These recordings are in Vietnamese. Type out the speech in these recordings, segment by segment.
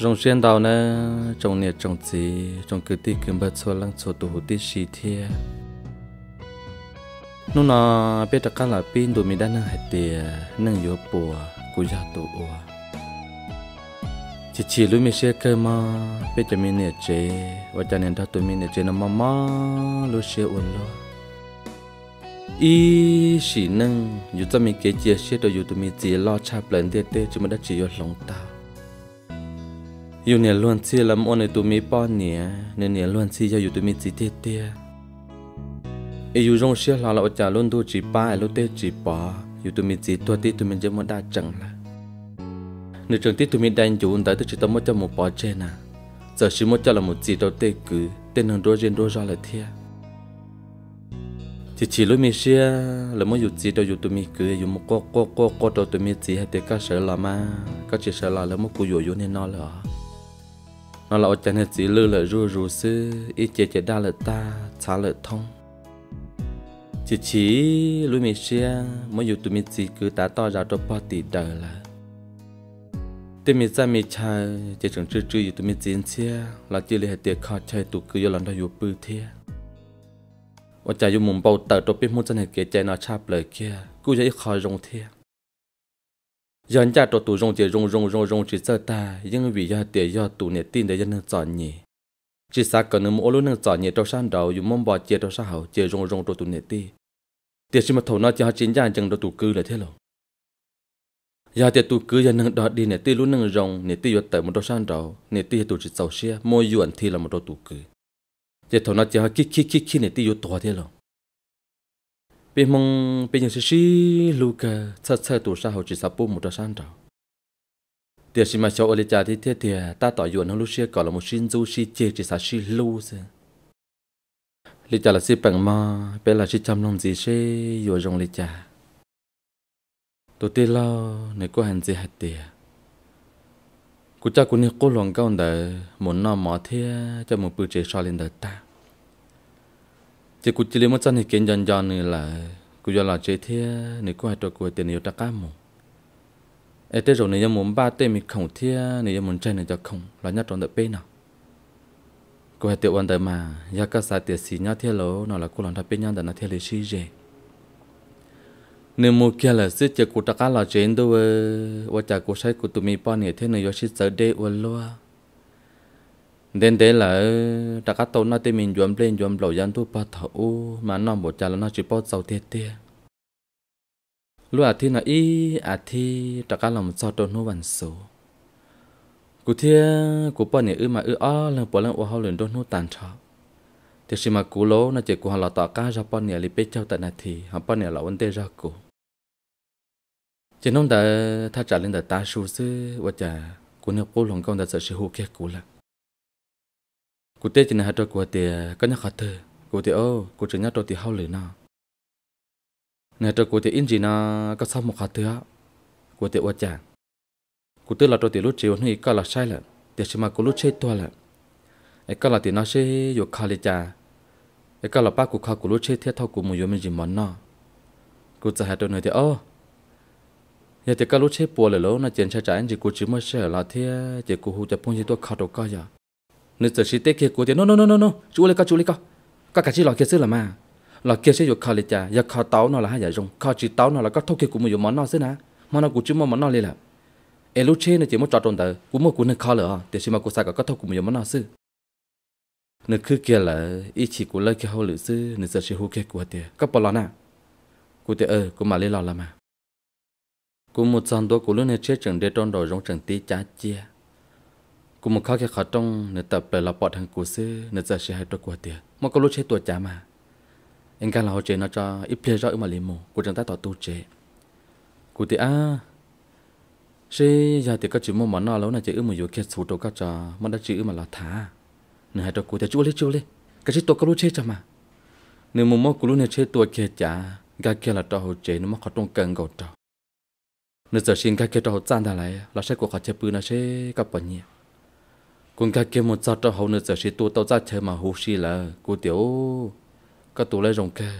rong xuyên đầu nè trồng nhiệt trồng gì trồng cứ tí cứ bật xô lăng xô tụ hủ tí xì thia nó biết tất cả là pin đồ mình đã nâng hạt tìa nâng yếu bùa của gia tụ ua chỉ chỉ lúc mình sẽ cơ mà biết cho mình nhiệt chế và cho nên đó tụi mình nhiệt chế nó mà mà lúc sẽ uốn lo ý xì nâng dù cho mình kế chia sẽ đồ dù tụi mình chỉ lo cha lần tê tê chứ mà đã chỉ yếu lòng tao yêu nè luôn chia lắm ôn này tụi mi bon nè nên nè luôn chia yêu tụi mi chỉ tê tê yêu rong xia là lão trả luôn tu chỉ ba lúc tê chỉ bỏ yêu tụi mi chỉ tua tê tụi mi chỉ muốn đa chẳng là nếu trường tê tụi mi đang chủ tới tụi chỉ tao muốn cho một bỏ trên à giờ chỉ muốn cho là một chỉ đâu tê cứ tên hàng đôi trên đôi ra là thia chỉ chỉ lúc mi xia là muốn yêu chỉ đâu yêu tụi mi cứ yêu một cô cô cô cô đâu tụi mi chỉ hay tê cá sợ là ma cá chỉ sợ là là muốn cú yêu yêu nên nó là nó là chân hết chỉ lư lợi rùa rùa sư ít chế chế đa lỡ ta xa lỡ thông chỉ chỉ lúc mình xia mỗi dù tụi mình chỉ cứ tá to ra cho bao tỷ đời là tên mình ra mình chơi chế chẳng chưa chưa dù tụi mình chiến xia là chỉ lấy hết tiền khó chơi tụi cứ vô lần đó vô bự thia và chạy vô mồm bầu tờ cho biết muốn chân hết kia chơi nó chạp lời kia cứ dễ khó rong thia 人家着都容姐容容容容只在他，因为要得要都呢听得要能找你，只啥个能我路能找你到山 đầu 有梦 bảo 姐到山后姐容容着都呢听，得是嘛头脑就 chính gia chẳng được tụ cư là thế rồi. giờ thì tụ cư giờ nâng đó đi nè tê lúc nâng rong, nè tê vừa tới một đôi san đầu nè tê tụ chỉ tàu xe môi yuan thì là một đôi tụ cư giờ thầu nó chỉ hơi kí kí kí kí nè tê vừa to thế rồi bị mong bị những sự sĩ lu cả thật sự tụ sa hậu chỉ sa bu một trăm san đầu tiệt sĩ mà cháu ở đây thì thế thì ta tỏ dụ nó lúc xưa gọi là một sinh du sĩ chê chỉ sa sĩ lu chứ lý cha là sĩ bằng ma bé là sĩ chăm lòng gì sẽ dụ dòng lý cha tôi tin lo này có hành gì hạt tiệt cú cha cú này cố lòng cao đời muốn nó mỏ thế cho một bữa chế so lên đời ta chỉ cú chỉ lấy một chân thì kiến dần dần nữa là cú giờ là chế thế nếu cú hai trò cú tiền nhiều ta cá mù ê thế rồi nếu như muốn ba tên mình không thế nếu như muốn chơi này cho không là nhất trong đợt bên nào cú hai tiểu quan đời mà giá cả sai tiền xí nhau thế lỗ nó là cú làm thay bên nhau đợt nó thế lịch sử gì nếu mua kia là xí chơi cú ta cá là chế đâu vậy cha cú sai cú tụi mình bao nhiêu thế nếu do xí giờ đây uẩn loa đến thế là ta các tàu nó thì mình chuẩn lên chuẩn lẩu dân thu bắt thầu mà nó một chả là nó chỉ bắt sau thiệt thiệt lúc à thì nó ý à thì ta các lòng sao tàu nó vẫn số cụ thiệt cụ bọn này ư mà ư ó lần bỏ lần ô hao lần đốt nó tàn trọ thì khi mà cụ lố nó chỉ cụ họ là tỏ cá ra bọn này li bê trao tận này thì họ bọn này là vấn đề ra cụ chỉ nông ta tha trả lên đã ta su sư và chả cụ nước bố lòng công đã sợ sự hụt kia cụ là cụ tê chỉ là hạt trâu của tê có nhà khát thơ cụ tê ô cụ chỉ nhà trâu tê hao lửa na nhà trâu cụ tê in gì na có sao một khát thơ á cụ tê ô chả cụ tê là trâu tê lúc chiều này có là sai lận tê xem mà cụ lúc chơi to lận ấy có là tiền nó sẽ dục khai lì chà ấy có là ba cụ khai cụ lúc chơi thiệt thao cụ mua yếu mình gì món nọ cụ chỉ hạt trâu này tê ô nhà tê có lúc chơi bùa lửa lỗ na chuyện sai trái anh chỉ cụ chỉ mới sẽ là thế chỉ cụ hú cho phong gì tôi khai đâu có vậy nếu giờ chỉ tế kia của thì no no no no no chú lấy cá chú lấy cá cá cả chỉ lo kia xứ là mà lo kia sẽ dục khao lịch chả giờ khao táo nó là hai giải dùng khao chỉ táo nó là các thâu kia của mình dùng món nó xứ nè món nó của chú món nó lên là em lúc trên này chỉ muốn trò trộn tờ cũng một nên khao lửa để xem mà cô sai cả các thâu của mình dùng món nó xứ nếu cứ kia là ý chỉ của lấy kia hậu lữ xứ nếu giờ chỉ hú kia của thì các bọn lò nè của thì ờ, ơ cô mà lấy lò là mà cũng một dòng đó của lúc này chết chẳng để tròn đồ rong chẳng tí chá chia กูมึงเข้าแค่ขาต้องเนื้อตับเลยเราปอดทางกูซื้อเนื้อจะใช้ให้ตัวกูเตียมันก็รู้ใช้ตัวจ้ามาเองการเราเจนเราจะอิเพลย์เราอิมาลิมูกูจังใต้ต่อตู้เจกูตีอ่ะใช่ยาตีก็จิมมันน่าแล้วนะจะอึมอยู่แค่สูตรก็จะมันได้จิอึมาละท้าเนื้อให้ตัวกูแต่จู่เลยจู่เลยก็ใช้ตัวก็รู้ใช้จ้ามาเนื้อมุมมองกูรู้เนี่ยใช้ตัวเคียจ้ากาเคียละต่อหัวเจนื้อมันเขาต้องเกินกว่าต่อเนื้อจะชินกาเคียต่อหัวจานได้ไรเราใช้กูเขาใช้ปืนเราใช้กับปนเนี่ย cũng cả kia một sao cho hậu nữa giờ chỉ tu tao ra chơi mà hú xí là cô tiểu các tu lấy rồng kia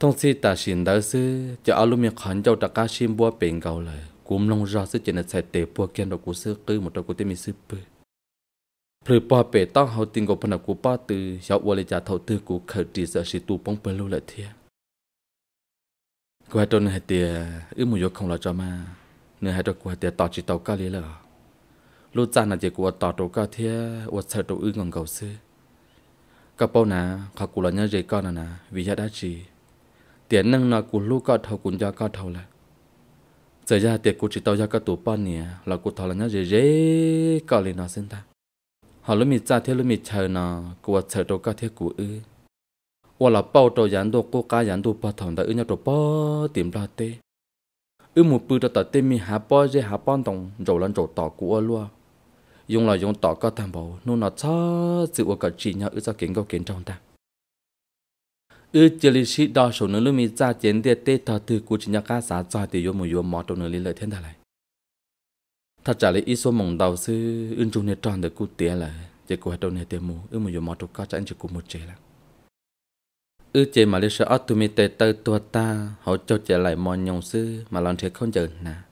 thông si ta xin đỡ sư cho alo miệng khẩn cho ta cá xin bua bền cầu lại cũng long ra sư chỉ là sai tệ bua kia đó của sư cứ một trong của tên mi sư bự phơi bua bể tao hậu tình của phần của ba từ cháu qua lại trả thầu tư của khởi chỉ giờ chỉ tu bóng bờ lâu lại thiệt qua trôn hai tiề ước một vô không là cho mà nửa hai trâu qua tiề tao chỉ tao cá lý là lúc cha nà chỉ của tỏ tổ cao thế uất sợ tổ ư ngon cầu sư cả bao nà khó cụ là nhớ dây con nà nà vì gia đã chỉ tiền năng nà cụ lúc có thâu cũng do có thâu là giờ ra tiền cụ chỉ tao do cao tổ bao nè là cụ thâu là nhớ dễ dễ, có lên nó sinh ta họ lúc mi cha thì lúc mi chờ nà cụ uất sợ tổ cao thế cụ ư uất là bao tổ gián đồ cô cá gián đồ bao thằng đã ư nhau tổ bao tìm ra tê ư một bữa tao tê mi hà bao dễ hà bao đồng rồi lần rồi tao cụ ơ luôn dùng là dùng tỏ có tam bảo nô nó cho sự của cả chị nhau ư cho kiến câu kiến trong ta ư chỉ lý sĩ đo số nữ lưu mi ra chiến địa tê thọ từ của chị nhau cá xã cho thì dùng một dùng mỏ trong nơi lý lợi thiên ta lại thật trả lời ít số mỏng đầu sư ưng chung nè tròn được cụ tía là chỉ của đầu nè tiêu mù ư một dùng mỏ trong cá chẳng chỉ của một chế là ư chế mà lý sợ ớt tụi mi tê tơ tua ta họ cho chế lại mò nhồng sư mà lòng thế không chờ nà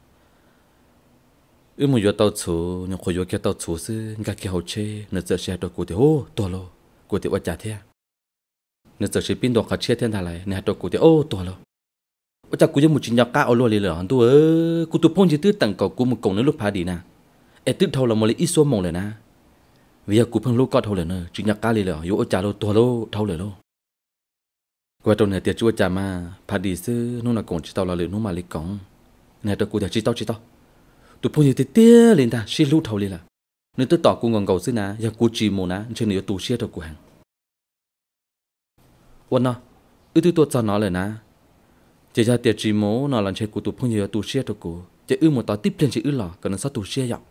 ừ mù yo tao chú nhưng khôi yo kia tao chú sư ngà kia hậu chê nửa giờ xe đồ cụ thì ô to lo cụ thì vật trả thế à? nửa giờ xe pin đồ khát chê thiên thà lại nửa đồ cụ thì ô to lo ô cha cụ yo một chuyện nhau cá ô luôn lì lửa hắn tu ơ cụ tu phong chỉ tư tặng cậu cụ một cổng nữa lúc phá đi nè ê tư thâu là một lấy ít số mộng rồi nè vì giờ cụ phong lúc có thâu rồi nè chuyện nhau cá lì lửa yo ở cha lo to lo thâu rồi lo qua tuần này tiệt chúa cha mà phá đi sư nô là cổng chỉ tao là lửa nô mà lấy cổng nè đồ cụ thì chỉ tao chỉ tao tụi phong như thế tía lên ta xin lú thầu lên là nên tôi tỏ cũng còn cầu xin nà giờ cô chỉ mồ nà trên nữa tù xia đầu của hàng ôn nó ư tôi tôi cho nó lời nà chỉ ra tiệt chỉ mồ nó là trên của tụi phong như tù xia đầu của chỉ ư một tỏ tiếp lên chỉ ư lò còn nó sao tù xia dọc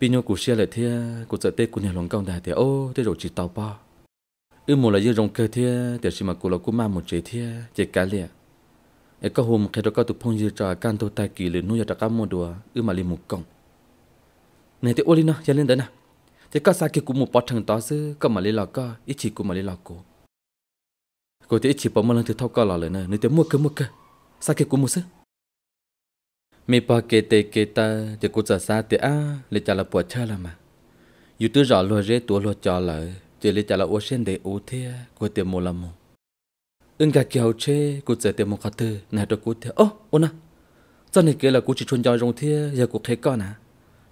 bị nhau của xia lại thế của sợ tê của nhà lòng công đại thì ô tê rồi chỉ tàu pa ư một là dư rồng cơ thế tiệt chỉ mà của là của mang một chế thế chỉ cá liền. เอกหุมเคตก็ตุพงยีจาการตัวตากีหรือนุยตะกามดัวอือมาลิมุกงในเตโอลินะยันเล่นเดนะเตก็สาเกกุมุปอดทางต่อซื้อก็มาลิลาก็อิชิกุมาลิลากูกูเตอิชิปอมลังเตทอก็ลาเลยนะในเตมัวกมัวกสาเกกุมุซึมีปาเกเตเกตาเตกูจะสาเตอาเลจาละปวดเชละมาอยู่ตัวจอลัวเรตัวลัวจอเลยเจเลจาละโอเชียนเดอูเทียกูเตโมลามู ưng cả kiểu chê cụ sẽ tiền một khát tư nè được cụ thế ô ô na sau này kia là cụ chỉ chôn giao rong thế giờ cụ thấy con à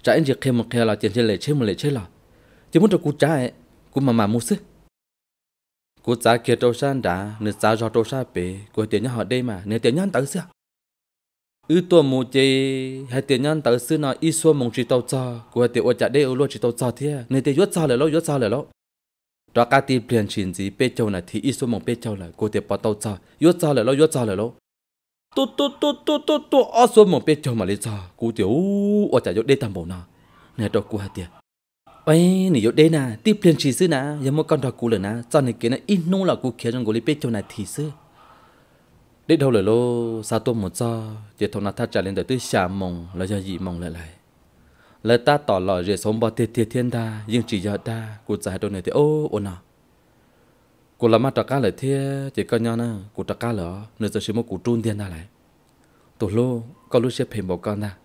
trả anh chỉ khi một khi là tiền chơi lệ chơi một lệ chơi là chỉ muốn cho cụ trả ấy cụ mà mà mua sức cụ trả kia trâu san đã nửa trả cho trâu san bể cụ tiền nhau họ đây mà nửa tiền nhau anh tới xưa ư tua mua chơi hai tiền nhau anh tới xưa nó ít số mong chỉ tàu cho cụ tiền ở trả đây ở luôn chỉ tàu cho thế nửa tiền yết sao lại lâu yết sao lại lâu đó cả ti biển chuyển gì bê châu là thì ít số mong bê châu là cô tiệp bắt tàu cha yết cha là lo yết cha là lo tu tu tu tu tu tu ở số mong bê châu mà lấy cha cô tiểu ở chả yết đây tam bộ nào, nè đó cô hả tiệp ấy nè yết đây na ti biển chuyển xứ na giờ mỗi con đó cô là na cho này kia này ít nô là cô kia trong cô lấy bê châu là thì xứ để đâu là lo sao tôi một cha để thằng na thắt trả lên tới tới xà mong là giờ gì mong lại lại lời ta tỏ lò rìa sống bao thiệt thiệt thiên ta nhưng chỉ giờ ta cụ giải đôi này thì ô ô nào cụ làm mắt trạc cá lời thế chỉ có nhau nè cụ trạc cá lỡ nơi giờ chỉ một cụ trun thiên ta lại tổ lô có lúc sẽ phèm bảo con ta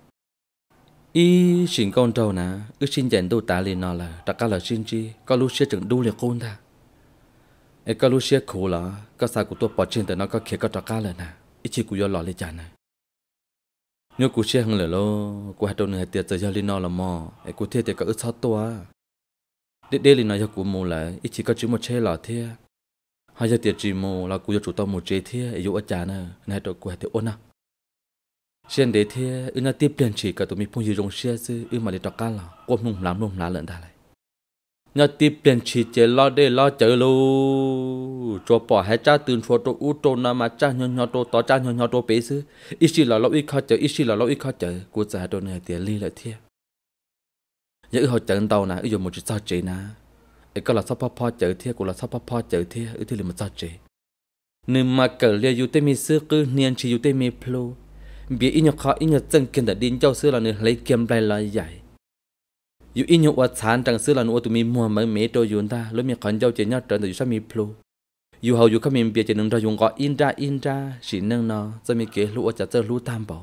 ý xin con trâu nè ước xin dành đôi ta liền nó là trạc cá lời xin chi có lúc sẽ chẳng đủ liền con ta ấy có lúc sẽ khổ lỡ có sao cụ tôi bỏ trên từ nó có khía có trạc cá lỡ nè ít chỉ cụ do lỡ lên chả nè nhớ cú xe hăng lửa lo cú hạt trôn hạt tiệt giờ linh nó là mò ấy cú thiệt tiệt cả ướt sát tua để để linh nó cho cú mù lại ít chỉ có chữ một chế là thiệt hai giờ tiệt chỉ mù là cú cho chủ tao một chế thiệt ấy dụ ở chán nè, này đầu cú hạt tiệt ôn à xe để thiệt ư nó tiếp tiền chỉ cả tụi mình phun gì rong xe chứ ư mà để trọc can là quất nung lắm nung lá lợn ta lại nhớ tiếp tiền chỉ chế lo để lo chơi lu cho bỏ hết cha từ cho tôi u cho nam mà cha nhon nhon tôi tỏ cha nhon nhon tôi bé xứ ít chỉ là lo ít khó chơi ít chỉ là lo ít khó chơi của cha tôi này tiền ly lại thiệt nhớ họ chơi tàu nè giờ một chút sao chơi nè ấy có là sao pa pa chơi thiệt cũng là sao pa pa chơi thiệt ít thì là một sao chơi nên mà cờ lia yêu tên mi xứ cứ niên chỉ yêu tên mi plu biết ít nhóc khó ít nhóc chân kiên đã đến giao xứ là nên lấy kiếm lại là dài mi mi mua อยู่อินอยู่วัดสารจังซื้อหลังวัวตุมีมัวมันเมโตยุนตาแล้วมีขันเจ้าเจียนเจันแต่อยู่ชามีพลูอยู่เฮาอยู่ขมิมเปียเจนึงเรายุงก็อินจาอินจาสินนึงเนาะจะมีเกลูว่าจะเจอรู้ตามบ่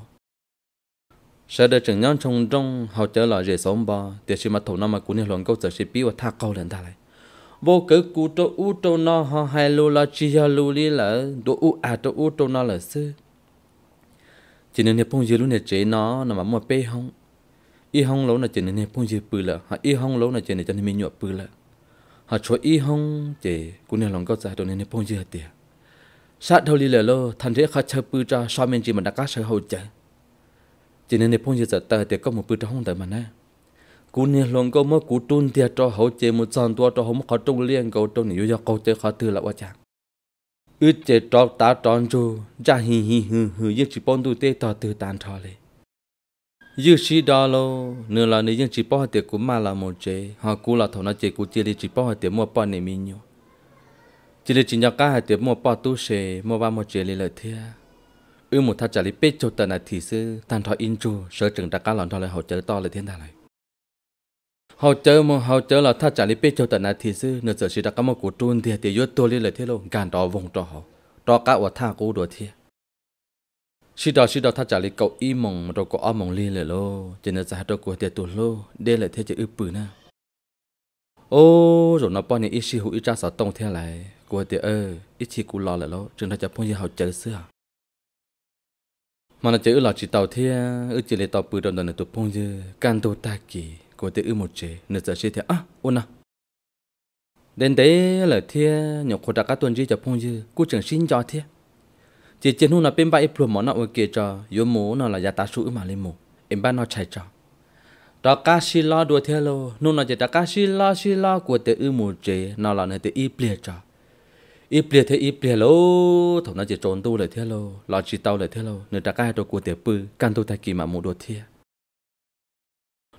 sợ đời chừng nhau trong trong họ trở lại rể sống bò tiệt sĩ mà thổ nó mà cũng nhiều lần câu giờ sĩ biểu tha câu lần ta lại vô cớ cú tô u tô nó họ hai lô là chi ha lô li là đồ u à tô u tô nó là sư chỉ nên hiệp phong dưới lúc này chế nó nó mà mua pe không อีห้องเราน่ะเจนเนี่ยพุ่งจีปืนละฮะอีห้องเราน่ะเจนเนันทร์มีหยกปืนละฮะช่วยอีห้องเจกูเนี่ยหลงก็ใจตัวเนี่ยพุ่งจีเตียชาติเท่าลีเล่โลทันเรีข้าเชื่อปืนจ้าชาบเมรจีมันดักก้าเชื่อหัวใจเจนเนี่ยพุ่งจีจะเตะเตียก็มือปืนจะห้องแต่มันนะกูเนี่ยหลงก็เมื่อกูตุนเตียจ้าหัวใจมือจานตัวจ้าหัวมันเขาตรงเลี้ยงเขาตรงนี้อยู่ยากเขาเจอเขาตื่นละว่าจังอึดเจจอกตาจอนจูจาฮีฮีฮือฮือยึดจีปนดูเตะต่อตื่นตานทอเลย dư sĩ đó lô nửa là nếu dân chỉ bỏ tiệc của mà là một chế họ cú là thầu nó chế cú chia đi chỉ bỏ tiệc mua bỏ này mình nhỉ chỉ là chỉ nhau cả hai tiệc mua bỏ tu sề mua ba một chế lấy lời thia ư một thắt trả lý biết cho tận này thị sư tan thọ in chu sở trường đã cá lòn thọ lại hậu chế to lại thiên đại này hậu chế mua hậu chế là thắt trả lý biết cho tận này thị sư nửa sở sĩ đã cá một cú trôn thì thì yếu tôi lấy lời thia luôn cản đó vùng trò họ đó cả quả tha cú đồ thia shi đó shi đó thà trả lời cậu y mong rồi cậu ao mong liền lệ lo, cho nên ra đó có tiệt tuột lo, đây là thế chứ ư bự na ô rồi nó bao nhiêu ít shi hữu ít cha sợ tông theo lại có tiệt ơ ít chi cũ lo lệ lo, chừng nó chả phong như học chơi xưa mà nó chơi là chỉ tàu thế ư chỉ lấy tàu bự đòn đòn là tụt phong như, can đồ ta kỳ có tiệt ư một chế nửa giờ chơi thế à ôn à đến đấy là thế nhậu khổ đã cả tuần gì cho phong như, cú chẳng xin cho thế chỉ chỉ nu là bên bay plum món nào kia cho yếu mũ nó là giá ta sủi mà lên mù em ba nó chạy cho đó cá xí lo đua theo lo nu là chỉ đó cá xí lo xí lo của tự ư mù chế nó là nơi tự y plea cho y plea thế y plea lo thằng nó chỉ trốn tu lại theo lo lo chỉ tao lại theo lo nơi đó cá đồ của tự bự căn tu thay kỳ mà mù đua theo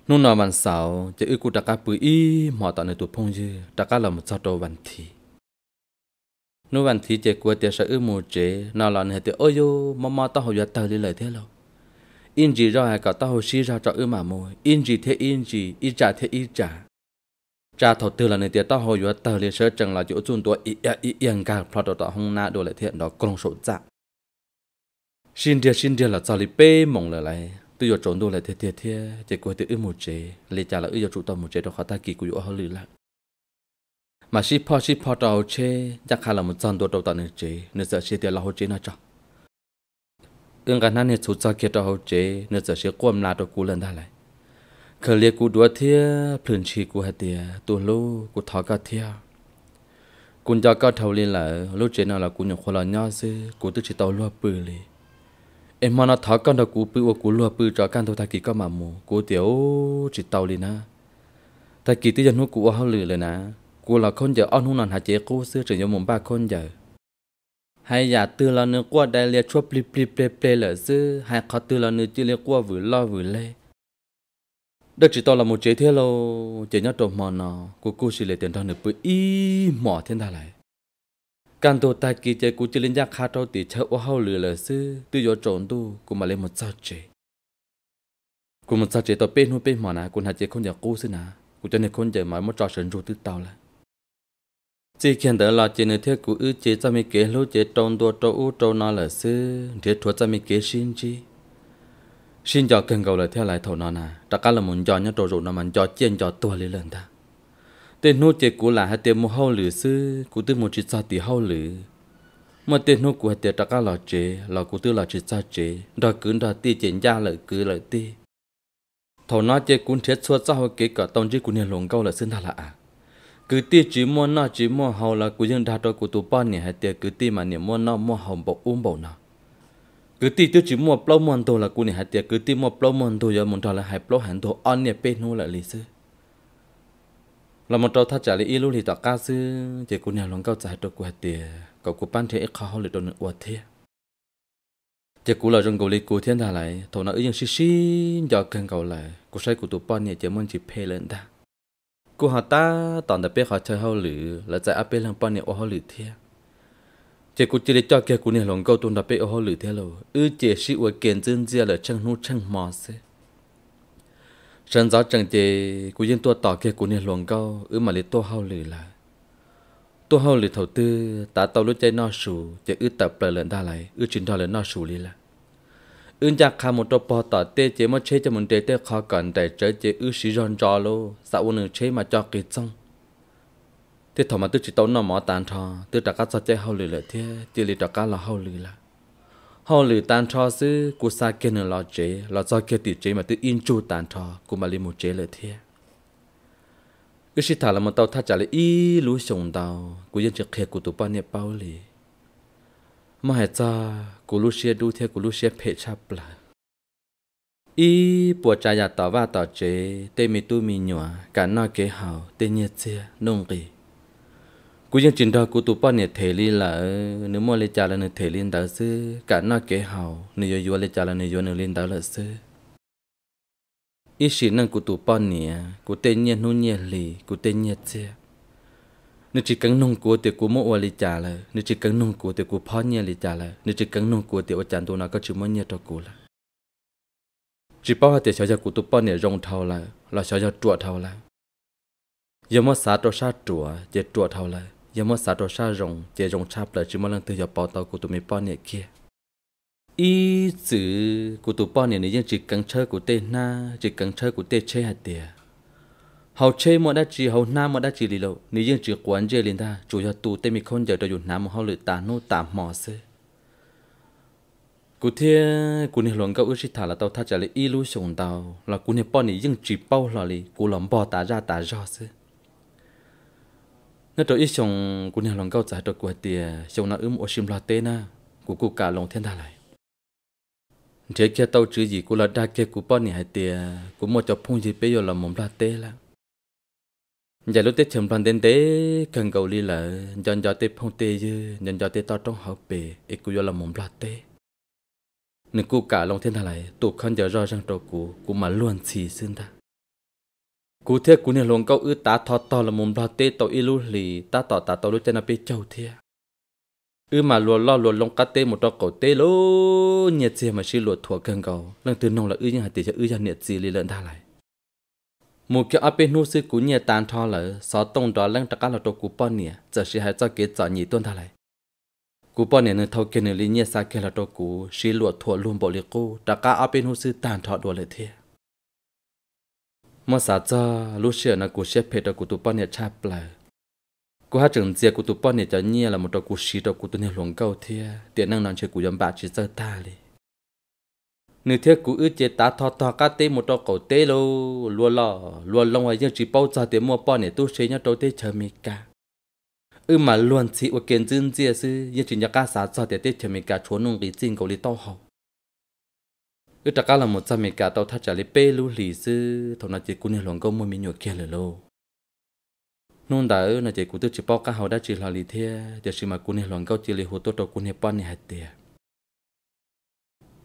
nu là bàn sáu chỉ ư cụ đó cá bự y mỏ tao nơi tụ phong dư đó cá là một sao đồ bàn thì nu văn thì chế của tiệt sợ ư mù chế nào là nè tiệt ôi yo mà mà tao học giờ tao đi lời thế lâu in gì rồi cả tao hồi xí ra cho ư mà mồi in gì thế in gì ít trả thế ít trả trả thầu tư là nè tiệt tao hồi giờ tao đi sợ chẳng là chỗ chun tua ít ít yên cả phật đó hung na đồ lại thế đó công số trả dạ. xin dia xin dia là sao li pê mong lời lại tôi giờ trốn đồ lại thế thế thế chế của tiệt ư mù chế lấy trả là ư giờ trụ tao mù chế đó khó ta kỳ của yo hơi lạ mà chỉ po chỉ po tàu chế chắc hẳn là một trăm đồ tàu tận nữa chế nữa giờ chỉ tiền là hỗ chế nó cho ương cả này chú cho kia tàu hỗ chế nữa giờ chỉ quầm là đồ cú lên đã lại khởi liệt cú đua thia phun chi cú hạt tiền tu lú cú thọ cả thia cún cho cao thầu liền là lúc chế nào là cú nhổ khoa là nhau chứ cú tức chỉ tàu lúa bự liền em mà nó thọ con đồ cú bự ô cú lúa bự cho căn thâu thay kỳ có mà mù cú tiểu chỉ tàu liền à, thay kỳ tư dân hút cú hao lử lên nè กูละคนเจออ้อนหุ่นนอนหาเจกูซื้อถึงยมุมบ้าคนเจอให้อย่าตื่นเราเนื้อกว่าได้เลียชั่วปลิปลิเปลเปลเหลือซื้อให้เขาตื่นเราเนื้อจื้อเลียกว่าหวือล่อหวือเล่ดักจีตอละมูเจเทโลเจยัดตัวมอนอกูกูสิเลยเตือนทอนหนึ่งปุ่ยอีหมอเทียนทาไหลการตัวตากีเจกูจะเล่นยากคาเท่าตีเชอว่าเฮาเหลือเหลือซื้อตื่นยอโจนตู้กูมาเล่นหมดเจ้าเจกูหมดเจ้าเจต่อเป็นหัวเป็นหมอนะกูหาเจคนอยากกู้ซื้อนะกูจะในคนเจอหมายมดจอเฉินรู้ตื้อเตาแล้ว chỉ khiến đỡ là chỉ nơi thiết của ư chế cho mình kế lúc chế trong đua trâu u trâu nó là sư thiết thuốc cho mình kế xin chi xin cho cần cầu là theo lại thầu nó nè tất cả là muốn cho nhá trâu rụt nó mà cho chiên cho tua lý lần ta tên nô chế của là hai tiền mua hậu lửa sư của tư một chỉ sao tỷ hậu lửa mà tên nô của hai tiền tất cả là chế là của tư là chỉ sao chế đó cứ đó ti chiến gia lợi cứ lợi ti thầu nó chế cũng thiết suốt sau kế cả tông chỉ của nền lồng câu là xin thật là à cứ ti chỉ mua nó chỉ mua hầu là cứ dân đặt cho của tụ ba nè hay tiệt cứ ti mà nè mua nó mua hầu bộ um bộ nó cứ ti tiêu chỉ mua plau mua đồ là cô nè hay tiệt cứ ti mua plau mua đồ giờ muốn cho là hay plau hẳn đồ on nè bên nô là lý sư là một trâu thắt chặt lấy lưu thì tọa ca sư chỉ cô nè lòng cao giải đồ của tiệt cậu cô ban thế ít khó hơn là đồ nữa uất thế chỉ cô là trong cầu lý cô thiên thà lại thầu nó ý những xí xí giờ cần cầu lại cô say của tụ ba nè chỉ muốn chỉ phê lên ta กูหาตาตอนเดเป้เขาเชยเขาหรือแล้วใจอาเป้ลังป้อนเนี่ยโอเขาหรือเทีย เจกูจะได้จอดแกกูเนี่ยหลงเกาตุนเดเป้โอเขาหรือเทียเลยเออเจชิวเกณฑ์จึงเจียเลยช่างนู้ช่างมอเซฉันจ้าจังเจกูยังตัวต่อแกกูเนี่ยหลงเกาเออมาเลยตัวเขาหรือละตัวเขาหรือเท่าตื้อตาเตารู้ใจนอสูจะเออตับเปลือยเลือนได้ไรเออจินทอเลือนนอสูลีละ ưng chắc khá một trộp bò tỏ tê chế mà chế cho mình tê tê khó cần để chế chế ư sĩ ròn trò lô xã ôn nữ chế mà cho kỳ xong thế thọ mà tôi chỉ tấu nó mỏ tàn trò tôi đặt cá cho chế hậu lử lợi thế chỉ lì đặt cá là hậu lử là hậu lử tàn trò sư cô sa kia nữa lo chế lo cho kia tự chế mà tôi in chu tàn trò cô mà lì một chế lợi thế ư sĩ thả là một tàu thắt trả lấy ý lú sông tàu cô dân chỉ khề của tụ bao nẹp bao lì mà hệ cha cô lu xia đu theo cô lu xia phê chắp là ý, bùa cha nhà tỏ và tỏ chế tê mi tu mi nhòa cả nói kế hào tê nhiệt xe, nông kỳ cú dân trình đó cú tụ bao nhiệt thể liên là nếu mua lấy cha là nếu thể liên đó sư cả nói kế hào nếu yo yo lấy cha là nếu yo nếu liên đó là sư ý xin năng cú tụ bao nhiệt cú tê nhiệt nu nhiệt lì cú tê nhiệt xe. นึกจิกังนงกัวเตียกูโมอวลิจ่าเลยนึกจิกังนงกัวเตียกูพ่อเนี่ยลิจ่าเลยนึกจิกังนงกัวเตียวอาจารย์ตัวนั้นก็ชื่อมันเนี่ยตะกูละจีป้าเตียชาวจะกูตุป้าเนี่ยรองเท่าละเราชาวจะจั่วเท่าละยามว่าสาตัวชาจั่วเจจั่วเท่าละยามว่าสาตัวชารองเจรองชาเปล่าจีมันลังเตียปอตอกูตุมีป้าเนี่ยเคียอีจือกูตุป้าเนี่ยนี่ยังจิกังเชอกูเตน่าจิกังเชอกูเตเชหัดเตีย hầu chơi mọi đã chỉ hầu nam mọi đã chỉ lì lâu nếu dân chỉ quán chơi liền ta chủ yếu tù tên mình không giờ cho dùng nam một hầu lự tà nô tà mò xê cụ thể cụ này luận câu ước thả là tao thắt trả lại ilu sùng tao, là cụ này bọn này dân chỉ bao là lì cụ lòng bò tà ra tà ra xê nó cho ít sùng cụ này luận câu trả cho của tiền sùng nó ướm ô sim lo tê na cụ cụ cả lòng thiên ta lại thế kia tao chữ gì cụ là đa kia cụ bọn này hay tiền cụ một chọc phun gì bây giờ là mồm la tê là giờ lúc tết chồng đoàn đến tế cần cầu đi là nhân gia tết phong tế dư dần dò tết to trong học bề ít cú là mồm lạt tế. nên cú cả lòng thiên thà lại tụ khăn giờ rõ ràng trâu cú cú mà luôn chỉ xương ta cú thế cú này luôn câu ư ta thọ to là mồm lạt tê tàu ilu lì tá tỏ tá tàu lúc trên bê châu thế ư mà lùa lo lùa lòng cá tế một trâu cầu tế lô nhiệt gì mà xí lùa thua cần cầu lần từ nông là ư như hạt tê cho ư như nhiệt gì lì lợn ta lại một cái áp bên nô sư cú nhà tàn thọ lỡ xó tông đó lăng tất cả là trâu cú bò nè giờ sẽ hãy cho kế cho nhị tuân thà lại cú bò nè nên thâu kia nửa lý nhà xa kia là trâu cú xí lụa thua luôn bộ liệt tất cả áp bên nô sư tàn thọ đùa lại thế mà sao cho lúc xưa nó cú xếp hết cú tụ bò nè chạp lại cú hát chừng giờ cú tụ bò nè cho nhẹ là một trâu cú xí trâu cú tụ nè luồng câu thế tiện năng nói chơi cú dám bạc chỉ sơ ta liền nếu thế cú ước chế ta thọ thọ cá tê một trò cổ tê lô lúa lò lúa lông hay chỉ bao giờ tê mua bao nè tu xế nhá trâu tê chờ mi cả ư mà luôn chỉ ở kiến dân dìa sư nhưng chỉ nhá cá xã giờ tê tê chờ mi cả chỗ nông lý chính cầu lý tao hậu ư trà cá là một trăm mi cả tao thắt trả lý bê lú lý sư thọ nó chỉ cú nhà lòng câu mua mi nhựa kia lờ lô nôn đã ư nó chỉ cú tư chỉ bao cá hậu đã chỉ là lý thế giờ chỉ mà cú nhà lòng câu chỉ lấy hồ tốt trâu cú nhà bao nè hạt tiền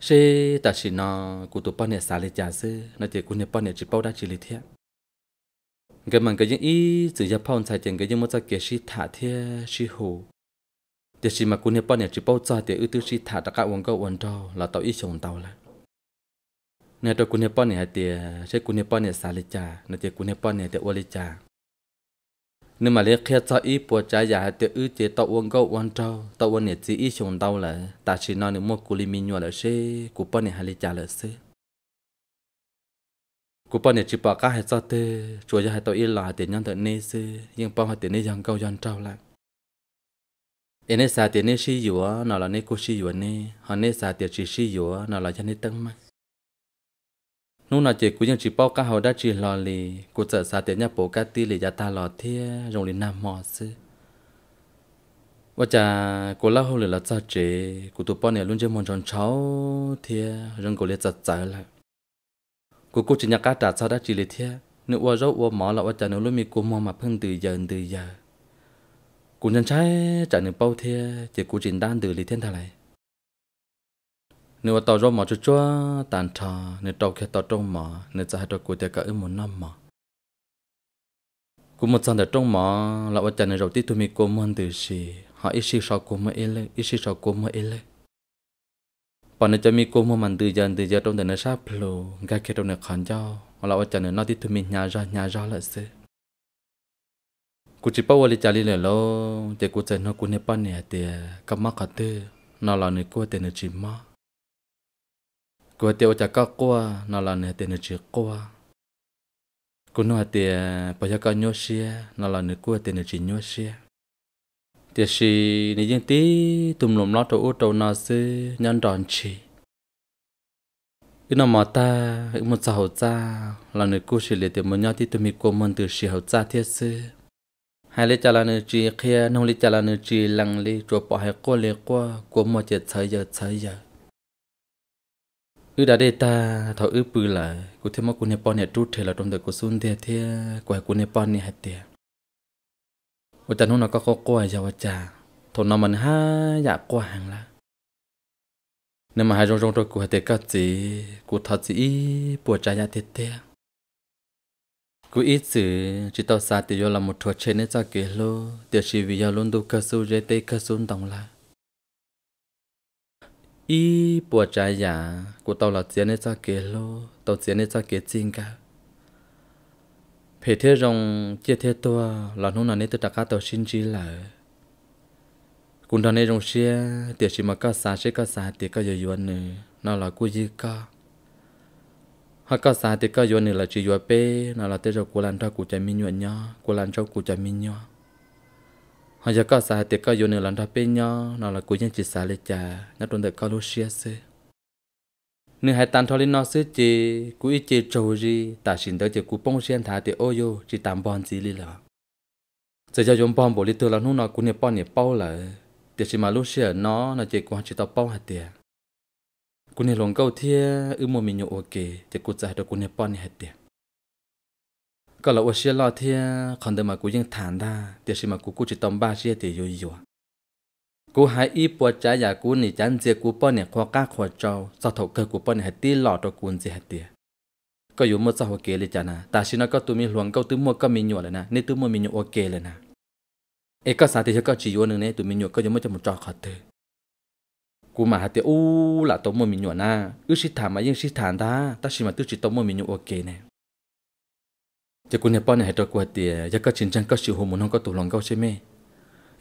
sẽ ta chỉ nó cụ tụ bọn này xả lấy trả sư nó chỉ cụ này bọn này chỉ bao đã chỉ lấy thiệt cái mà cái gì? ý từ giờ phong sai tiền cái gì một cái kia sĩ thả thiệt sĩ hồ thì chỉ mà cụ này bọn này chỉ bao cho thì ưu tư sĩ thả tất cả uống câu uống trâu là tàu ít chồng tàu là nên tôi cụ này bọn này thì sẽ cụ này bọn này xả lấy trả nó chỉ cụ này bọn này để uống lấy trả nên mà lấy kia cho ít bộ trái giả tiêu ư chế tàu quân câu quân trâu tàu quân nhiệt chỉ ít xuống đâu là ta chỉ nói nếu mua cù li mi nhua là xí cù bao nhiêu hai trả là xí cú bao nhiêu chỉ bảo cá hai sao tê chùa giờ hai tàu ít là tiền nhân tận nê xí nhưng bao hai tiền nê giang câu giang trâu lại em nê sa tiền nê xí yếu nó là nê cú xí yếu nê họ nê sa tiền chỉ xí yếu nó là cho nê tăng mạnh นู่นน่ะเจ๊กูยังจีป้อก้าเฮาได้จีรอลีกูเจอสาเตียเนี่ยโปกาตีลียาตาหลอเทียโรงลินนามอซื้อว่าจะกูเล่าหรือละจ้าเจกูตัวป้อเนี่ยลุ่นเจมอนจอนเช้าเทียเรื่องกูเลี้ยจัดใจละกูกูจินยากาตาซาได้จีเลยเทียนึกว่าเราว่าหมอละว่าจะนึกลุ่มีกูมองมาเพิ่งตื่นเยินตื่นเยอกูยังใช้จากหนึ่งเป้าเทียเจกูจินด้านตื่นเลยเทียนเท่าไหร่ nếu tàu rô mỏ cho chúa tàn trò nếu tàu kia tàu trong mỏ nếu cha hai tàu cụ tiệc cả ước một năm mỏ cũng một trận tàu trong mỏ là vợ chồng này đầu tiên tôi mi cô muốn từ gì họ ít xí sau cô mới ít lên ít xí sau cô mới ít lên bọn này cho mi cô muốn mình từ giờ từ giờ trong đời nó sắp lù gai kia trong đời khẩn giao họ là vợ chồng này nói tiếp tôi mi nhà ra nhà ra là gì cụ chỉ bảo trả lời lại lo chỉ cụ chỉ nó cụ nếp ban nè tiệt cầm mắt cả tư nó là người cô tiệt nó chỉ mắt của tiêu chả có qua nó là nửa tiền nửa chữ qua của nó tiền bây giờ có nhau xia nó là nửa qua tiền nửa chữ nhau xia thì xì nửa những tí tùm lum lo trâu trâu nó xí nhân đòn chỉ cái nào mà ta cái một sao hội ta là nửa cô xì liền tiền một nhau tí tụi mình cô mình từ xì hậu ta thiết xí hai lấy chả là nửa chỉ kia nông lấy chả là nửa chỉ lăng lấy rồi bỏ hai cô lấy qua của một chiếc thời giờ thời giờ ư đã để ta thọ ư bự là cụ thêm mắc cụ Nepal này trút thế là trong đời cụ xuân thế thế quay cụ Nepal này hết tiền ở ta nó có có quay cho vợ cha thọ nó mình ha dạ qua hàng là nên mà hai rong rong tôi cụ hết tiền cái gì cụ thật gì bùa trái dạ thế thế cú ít sự chỉ tao xa thì do là một trò chơi nên cho kể lô tiểu chỉ vì do luôn đủ cơ số dễ tê cơ số đồng là ý bùa trái giả của tao là chiến nên cho kế lô tao chiến nên cho kế chinh cả phải thế rong chia thế tua là nô này tôi đặt cá tàu xin chỉ là cũng đó này rong xe tiệt chỉ mà có xa sẽ có xa tiệt có dồi dồi nữa nó là cua gì cả. họ có xa tiệt có dồi nữa là chỉ dồi pe nó là tiệt rong cua lan cho cua chả minh nhọn nhá cua lan cho cua chả minh nhọn họ giờ có xài tiệc có dùng nữa lần đó bên nhau nó là cuối nhân chỉ xài lấy trà nó tồn tại có lô xia xê nữ hai tàn thôi nó xứ chỉ cuối chỉ trâu gì ta xin tới chỉ cuối bông xuyên thả tiệc ôi yo chỉ tạm bon gì li là giờ giờ dùng bon bổ li từ là lúc nào cũng nè bon nè bao là tiệc chỉ mà lúc xia nó là chỉ quan chỉ tao bao hạt tiệc cũng nè lòng câu thia ước mơ mình nhậu ok chỉ cuối giải được cũng nè bon nè hạt tiệc ก็เราเชื่อเราที่คนเดิมกูยังทานได้แต่สิมากูกูจะต้องบ้าเชื่อแต่อยู่อยู่กูหายอีปวดใจอยากกูนี่จันเจียกูป้อนเนี่ยขวก้าขวเจ้าสะทกเกิกูป้อนเนี่ยหัดตีหลอดตัวกูนเจียหัดเตียก็อยู่มื่อสาวเกเลยจ้านะแต่ชินะก็ตัวมีหลวงก็ตัวมัวก็มีหนวดเลยนะนี่ตัวมัวมีหนวดโอเคเลยนะเอกสารที่เธอก็จีวันหนึ่งเนี่ยตัวมีหนวดก็ยังไม่จะหมดจอขอเธอกูมาหาเตียอู้ละตัวมัวมีหนวดนะอือชิถามมายังชิถามได้แต่ชิมาตัวจิตตัวมัวมีหนวดโอเคเนี่ย chắc còn nhà bao này tôi qua tiề giờ các chiến tranh các sự hồ muốn không có tủ lòng cao chứ mẹ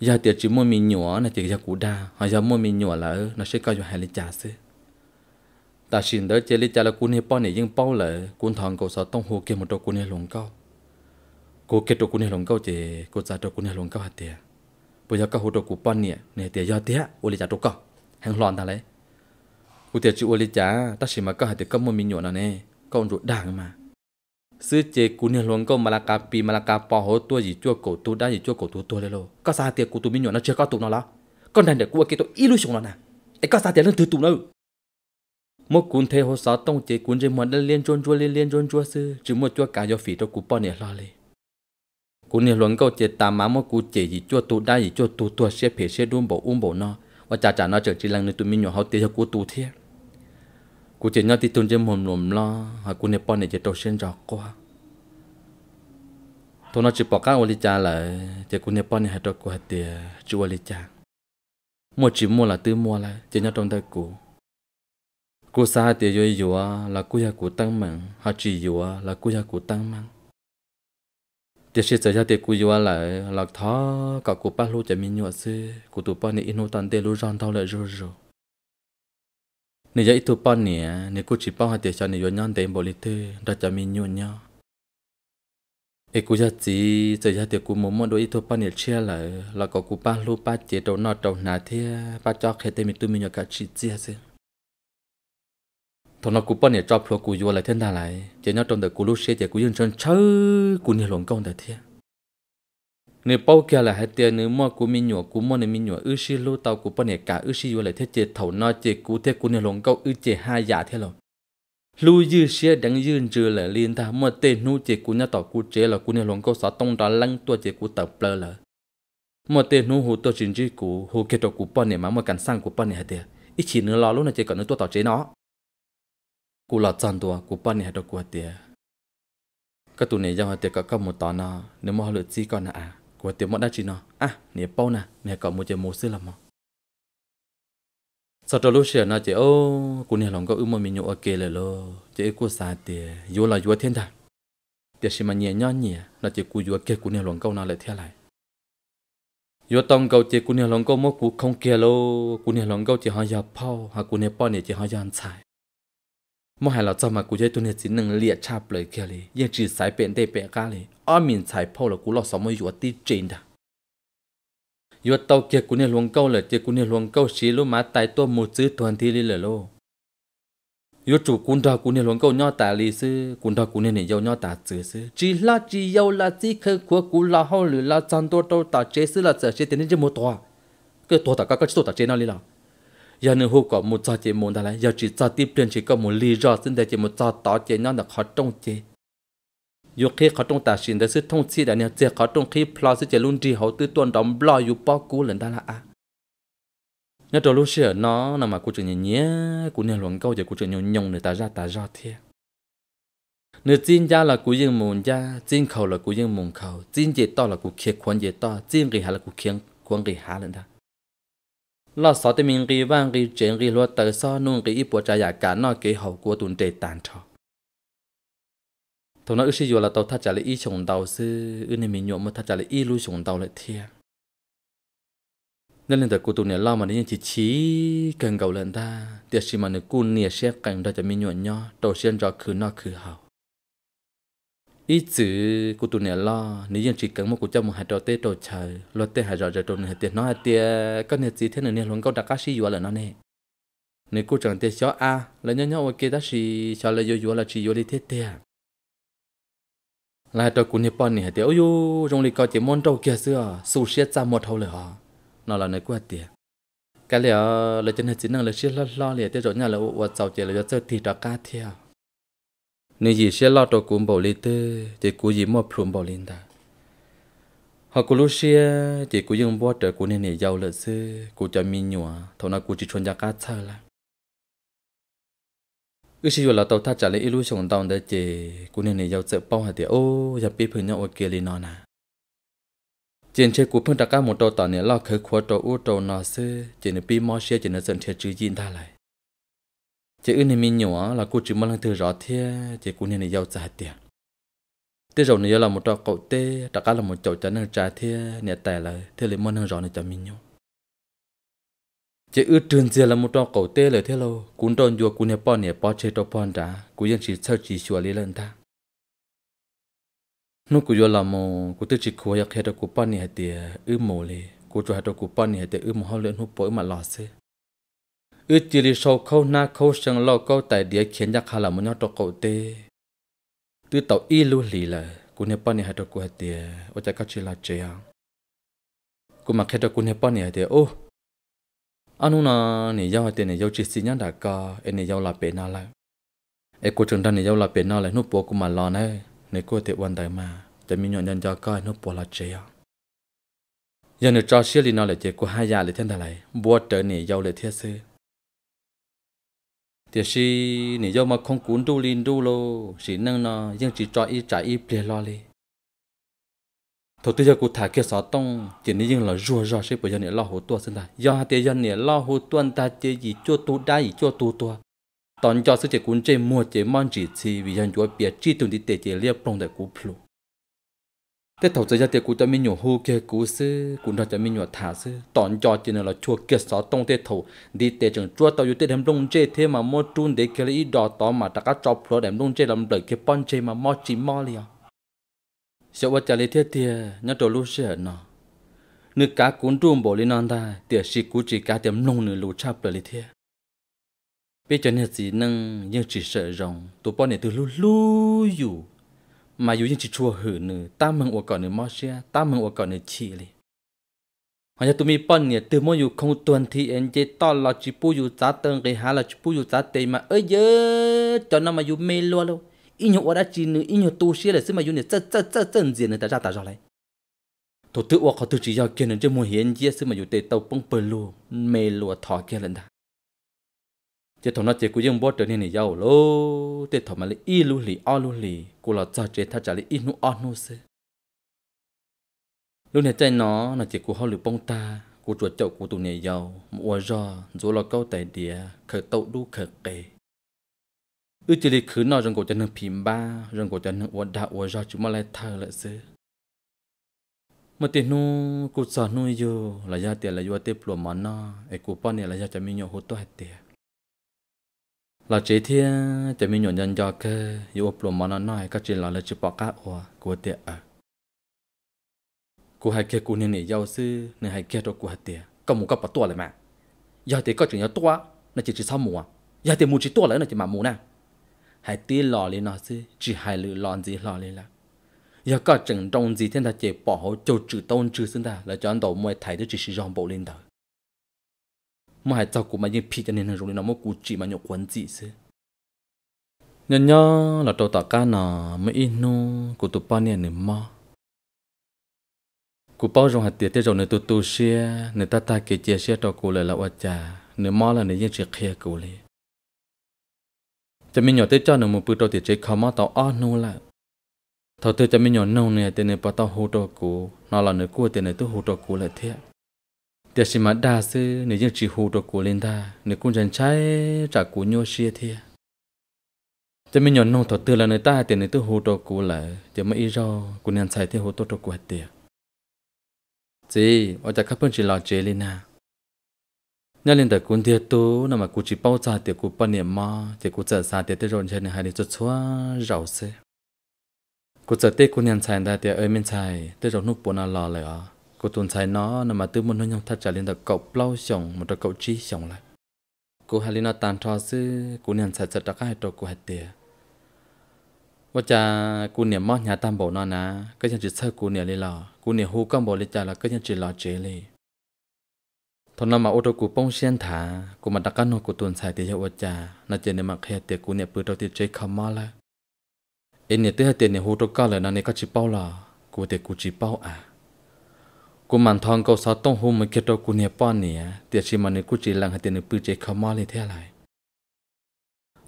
giờ tiề chỉ mua mình nhỏ là chỉ giờ cũ đa hoặc giờ mua mình nhỏ là ừ, nó sẽ có cho hai lít trà xứ ta xin đỡ chỉ lít trà là cuốn nhà bao này nhưng bao là cuốn thằng cậu sợ tông hồ kia một đôi cuốn nhà lòng cao cô kết đôi cuốn nhà lòng cao chỉ cô ra đôi cuốn nhà lòng cao hạt tiề bây giờ các hồ đôi cũ bao nè nè tiề giờ tiề ô lít trà đôi cao hàng loạn ta lấy cô tiề chỉ ô lít trà ta xin mà các hạt tiề các mua mình nhỏ là nè con ruột đàng mà sư chế cú nhiều luôn có mà là cà pì mà là cà bò hố tua gì chua cổ tu đã gì chua cổ tu tua lên lô có sao tiền cú tu mi nhỏ nó chưa có tu nó lá con này để cú cái tôi ilu xuống nó nè ấy có sao tiền nó thứ tu nó một cuốn thế hồ sáu tông chế cuốn chế mòn đã liên chôn chua liên liên chôn chua sư chứ một chua cả do phỉ cho cú bò này lo lên cú nhiều luôn câu chế tà má một cú chế gì chua tu đã gì chua tu tua xe phê xe đun bổ um bổ nó và chả chả nó chở chỉ là người tu mi nhỏ hậu tiền cho cú tu thiệt cụ chỉ nhau thì tuần trên mồm mồm lo họ cụ nè bọn này chỉ đầu xuyên rõ qua thôi nó chỉ bỏ cá vào cha lại chỉ cụ nè bọn này hạt đầu cụ hạt tiền chú vào cha mua chỉ mua là tư mua lại chỉ nhau trong tay cụ cụ xa thì yêu yêu là cụ nhà cụ tăng mạnh họ chỉ yêu là cụ nhà cụ tăng mạnh chỉ sẽ giờ thì cụ yêu lại là thó cả cụ bắt lô chỉ mình nhọ xí cụ tụ bọn này inu tan tê lô rong thao lại rồi rồi nè dạy tu bao nè nè cú chỉ bao hạt tiền cho nè yon nhon tiền bồi lít thế đã mình nhuận nhau ê cú giờ gì giờ giờ tiền cú muốn muốn đôi tu bao nè chia lại là có cú ba lú ba chế đầu nọ đầu nà thế ba cho khé tiền mình mình nhớ cả chỉ chia thế thằng nó cú bao nè cho pro cú vô lại thiên đà lại chế nhớ trong đời cú lú xe chế cú dùng chân chơi cú nè lồng công đời nếu bao kia là hết tiền nếu mua của mình nhựa của mua nên mình nhựa ước xí lú tàu của bọn này cả ước xí vô lại thế chế thầu nó chế cú thế cú nên lồng câu ước chế hai giả dạ thế rồi lưu dư xe đang dư trừ là liên tha mua tên nu chế cú nhà tàu cú chế là cú nên lồng câu sáu tông đó lăng tua chế cú tàu plơ là mua tên nu hồ tua chính trị cú hồ kết đầu cú bọn này mà mua cảnh sang của bọn này hết tiền ít chỉ nữa lo lúc này chế còn nữa tua tàu chế nó cú là chân tua cú bọn này hết đầu của tiền các tụ này giao hết tiền các các một tàu nó nếu mà họ lựa chi con à của tiểu mọt đa chỉ nó à nè bao nè nè có một chiếc mô sư làm mà sau đó lúc xưa nó chỉ ô cô nè lòng có ước mơ mình nhổ ok lại lo chỉ cô xa tiền vô là vô thiên thần. tiền xí mà nhẹ nhõm nhẹ nó chỉ cú vô kia cũng nè lòng câu nào lại theo lại vô tông câu chỉ cô nè lòng câu mỗi cú không kia lo cô nè lòng câu chỉ họ giờ phao họ cũng nè bao nè chỉ họ giờ ăn xài มหาเราจะมากูจะตัวเนี่ยสิหนึ่งเลียชาบเลยแค่เลยยังจีสายเป็นได้เป็นก้าเลยอ้อมินสายพ่อเรากูรอสมอยู่ที่จีนดะอยู่เตาเกียกูเนี่ยหลวงเก้าเลยเจียกูเนี่ยหลวงเก้าชีลูกมาตายตัวมูซื้อทวนทีเลยเลยโลอยู่จู่กุนดากูเนี่ยหลวงเก้าย่อตาลีซื้อกุนดากูเนี่ยเนี่ยย่อย่อตาซื้อซื้อจีลาจีเยาลาจีคือขัวกูลาเฮาหรือลาจันตัวโตตาเจซื้อลาเจเจเต็นนี่จะมัวตัวก็ตัวตาก็ก็ตัวตาเจนั่นเลยล่ะ giờ nếu hồ có một sao chế muốn ta lại giờ chỉ sao tiếp tiền chỉ có một lý do xin để chỉ một sao tỏ chế nó là khó trông chế dù khi khó trông ta xin để sự thông chi đã nếu chế khó trông khi plo sự chế luôn đi hậu tư tuần đóng blo dù bao cú lần ta là à nhớ trò lúc xưa nó nằm mà cô chuyện nhẹ cô nên luận câu giờ cô chuyện nhung nhung nữa ta ra ta ra thiệt nếu chín gia là cú dân mồm gia chín khẩu là cú dân mồm khẩu chín dệt to là cú khiết quan dệt to chín gì hà là cú khiêng quan gì hà lên đó lo sáu thì mình ghi vang ghi chuyện ghi lo tờ so nung ghi ít bộ trà giả cả nó kế hậu của tuần trẻ tàn trò thằng nó ước gì là tàu thắt chặt lấy y chồng tàu sư ước này mình nhộn mà thắt chặt lấy y lui chồng tàu lại thiệt nên là từ cô tụi này lo mà nên chỉ chỉ cần cầu lần ta tiệt gì mà nữ cô nia xếp cảnh ra cho mình nhộn nhau đầu tiên cho cứ nó cứ hậu ít chữ của tụi này lo nếu dân chỉ cần một cuộc cho một hạt trò tê trò trời, lo tê hạt trò trò này tiền nó hạt tia có nét gì thế này luôn có đặt cá gì vừa là nó nè nếu cô chẳng tê cho a là nhớ nhớ ok ta sĩ cho là vừa là chỉ vừa đi thế tê à. là trò của bọn này hạt tia ôi trong lịch có chỉ món trâu kia xưa su xiết ra một hậu lửa nó là nơi của hạt tia cái là là chân hạt chỉ năng là xiết lo lo liền tê rồi nhà là vợ giàu chỉ là vợ chơi thì trò cá theo à nếu gì sẽ lo cho cũng bảo lý tư thì cũng gì mà phụng bảo linh ta họ cũng lúc xưa thì cũng dùng bỏ trợ cũng nên để giàu lợi sư cũng cho mình nhủa thầu nào cũng chỉ chọn giá cá thơ là ước gì là tàu ta trả lấy ilu sống tàu để chị cũng nên để giàu sợ bao hạt thì ô giờ biết phun nhau ở kia lên nó nè trên chơi cũng phun đặt cá một tàu tàu này lo khởi khóa tàu u tàu nó sư trên nên bị mò xe chỉ nên dần theo chữ gì ta lại chỉ ư này mình nhỏ là cô chỉ mong lần thứ rõ thế chỉ cô này giàu trả tiền thế rồi này là một trò cậu tê đặc cá là một chỗ cho năng trả thế nhẹ tài là thế lấy món năng rõ này cho mình nhỏ chỉ ư trường gì là một trò cậu tê lời thế lâu cũng tròn vừa cũng nhà bọn nhẹ bọn chơi trò bọn đã cũng vẫn chỉ sợ chỉ sửa lý lần ta nó cũng vừa là một cũng tự chỉ khua yak hết đó cũng bọn nhà tiề ư mồ lì cũng cho hết đó cũng bọn nhẹ tiề ư mồ họ luyện hút bội mà lọt xe ít chỉ lì sâu khâu na khâu sừng lo câu tại địa khiến ra khá là muốn nhau trọc cậu tê tư tàu y lu lì là cú nè bani hai cú hạt tìa ở à? chả các chị là chơi à cú mặc hết cú nè bani hai tìa ô anh u na nè giao hạt tìa nè giao chỉ xin nhắn đã ca em nè giao là bể na lại em cú trường đan nè giao là bể na lại nút bố cú mà lo nè nè à? cú tìa quan đại mà จะมีหย่อนยันจอก้อยนบปวลาเจียยันจอเชียลีนอเลยเจกูห้ายาเลยเท่นอะไรบัวเจอเนี่ยยาวเลยเทียซื้อ thì si nếu do mà không cuốn đu lin đu lô chỉ năng nó nhưng chỉ cho ít trả ít bia lo li thôi tôi giờ cụ thả kia sáu tông chỉ nên nhưng là rùa rùa sẽ bây giờ này lo hồ tua sinh ta do hai tiền giờ này lo hồ tuân ta chỉ gì cho tu đa gì cho tu tua tòn cho sự chỉ cuốn chơi mua chơi mòn chỉ chỉ vì dân chúa bia chỉ tuần đi tệ chỉ liệp bông để cú plu thế thầu giờ thì cụ cho mình nhiều hô kia cụ sư cụ nó cho mình nhiều thả sư tòn cho chỉ là chua kia sáu tông thế thầu đi tệ chẳng chua tàu tết đem đông chê thế mà mua trun để kia lấy đỏ tỏ mà ta các chọc rồi đem đông chê làm đời kia pon chê mà mò chỉ mò liền sợ vợ trả lấy thế thì nhớ trâu lúc sẽ nó nước cá cuốn trùm bộ lên non ta tiệt sĩ cụ chỉ cá tiệm nông nửa lù chắp rồi lấy thế bây giờ nhà gì nâng nhưng chỉ sợ rằng tụi bọn này từ lú lú dù mà dù chỉ chua hử nữ ta mừng ủa cỏ nữ mò xe ta mừng ủa cỏ nữ chị lì họ cho tụi mi bọn nè từ mỗi dù không tuần thì anh chế to là chỉ pu dù giá tương cái Hà là chỉ pu dù giá tệ mà ơi giờ cho nó mà dù mê luôn đâu ít nhiều đã chỉ nữ ít nhiều tu sĩ là xíu mà dù nè rất rất rất rất gì nữa, ta ra ta ra lại Tôi tự ủa có tự chỉ giao kia nên cho mua hiện chế xíu mà dù tệ tàu bông bờ luôn, mê luôn thọ kia lần ta chế thằng nó chế cú dùng bó trở nên này giàu lô thế thằng mà lấy y lu lì o lu lì cú là cho chế thà trả lấy y nu o nu xí lúc này chạy nó là chế cú họ lử bông ta cú chuột chậu cú tụ này giàu mua giò dù là câu tài địa khởi tậu đu khởi kề ư chỉ lấy khứ nó rừng cổ chân phim ba rừng cổ chân uất đạo uất giò chúng mà lại thờ lại xí mà tiền nu cú sợ nuôi yo là gia tiền là yo tiếp lùa mà nó ai cú bao này là gia chả mi nhậu hốt hết tiền là chế thiên để mình nhổ nhân cho cơ yêu ốp lùm mà nó nói các chị là lời chụp bỏ cá ủa của tiệt ở cô hai kia cô nên nể giàu sư nên hai kia cho cô hai tiệt có một cái bỏ tua lại mà giờ thì có chuyện nhau tua nó chỉ chỉ sao mùa giờ thì mù chỉ tua lại nó chỉ mà mù nè hai tia lò lên nó sư chỉ hai lự lòn gì lò lên là giờ có chuyện trong gì thiên ta chỉ bỏ hậu châu trừ tôn trừ xưng ta là cho anh đầu mày thấy được chỉ sử dụng bộ lên đời mà hãy tạo của mà những phi cho nên rồi nó mới cụ chỉ mà nhậu quấn gì chứ nhân nhớ là trâu tạ cá nà mới in nu của tụi ba nè nè mà cụ bao rong hạt tiệt tới rồi nè tụi tụi xe nè ta ta kể chia xe trâu cụ lại là oa cha nè mà là là nè những chuyện kia lại liền จะมีหยอดเตจ้าหนึ่งมือปืนตัวติดใจเขามาต่ออ้อนู่นละเท่าเตจะมีหยอดนู่นเนี่ยเตเนี่ยปะต่อหูตัวกูนอนหลับเนื้อกู้เตเนี่ยตัวหูตัวกูเลยเทีย tiếc gì mà đa sư nếu như chỉ hù cho của lên ta nếu cũng chẳng trái trả của nhô xia thì cho mình nhọn nông thọ tư là nơi ta tiền nơi tư hù của cô là tiền mấy rau cũng nhận xài thì hù tốt cho của hết tiền chỉ ở chả khắp hơn chỉ lo chế linh à nhà linh tử cũng thiệt tu nằm mà cũng chỉ bao giờ tiền cô bao niệm mà tiền cô chở xa tiền tới rồi trên này hai đứa chút xóa rau xe cô chở cũng nhận nên xài ra ơi mình xài tới rồi nút bốn à lò lại à cô tuần sai nó nằm mà tư muốn nói nhung thắt trả lên được cậu plau xong một đôi cậu chi xong lại cô nó tàn trò sư cô niệm sạch sạch đã hai đồ cô hạt tìa và cha cô niệm mót nhà tam bộ nó nà cái chân chỉ sơ cô niệm lên lò cô niệm hú con bộ lên cha là cái chân chỉ lò chế lên thằng nào mà ô tô cô bông xiên thả cô mà đặc căn nó cô tuần sai tìa hiệu và cha nó chỉ niệm mặc hạt tìa cô niệm bự đầu tìa chế không mót lại anh niệm tứ hạt tìa niệm hú trâu cao lời nó niệm có chỉ bao lò cô tìa cô chỉ bao à กูมันทองก็สอต้องหูมันเกิดกูเนี่ยป้อนเนี่ยเตียชิมันกูจีหลังให้เตียนปืนเจขมอเลยเท่าไร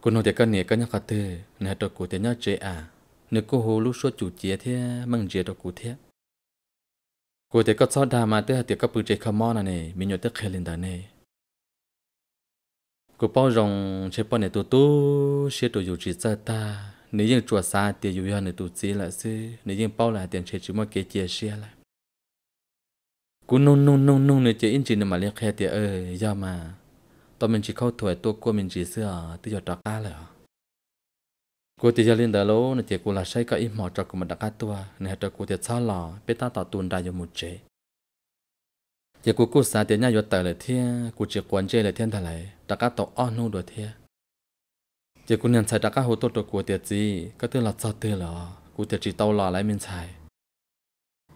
กูโนเตียก็เนี่ยก็ยักกระเตอเนี่ยตัวกูเตียยักเจอ่ะเนี่ยกูหูลูกชัวจูเจียเท่มึงเจียตัวกูเท่กูเตียก็ซอดามาเตอเตียก็ปืนเจขมอน่ะเนี่ยมีหยดเตอเคลินดาเนี่ยกูป้องรองเชปอนเนี่ยตัวตู้เชี่ยตัวอยู่จีเจตาเนี่ยยังจัวซาเตียอยู่ยันเนี่ยตัวจีละซื้อเนี่ยยังเป้าละเตียนเชจิมอเกเจียเชี่ยละ cú nung nung nung nung nữa chỉ in chỉ mà liên khe thì ơi do mà tao mình chỉ khâu tuổi tôi cô mình chỉ xưa tự do trạc ca rồi cô thì giờ lên đó lố nữa chỉ cô là say cả ít mỏ trạc của mình đã cá tua nè trạc cô thì sao lò bé ta tạo tuần đại cho một chế giờ cô cô sáng tiếng nhà yo tới lại thiên cô chỉ quan chế lại thiên thà lại cá tàu on nung rồi thiên giờ cô nhận sai trạc cá hồ tốt trạc cô thì gì cái thứ là sao thứ là cô chỉ tàu lò lại mình sai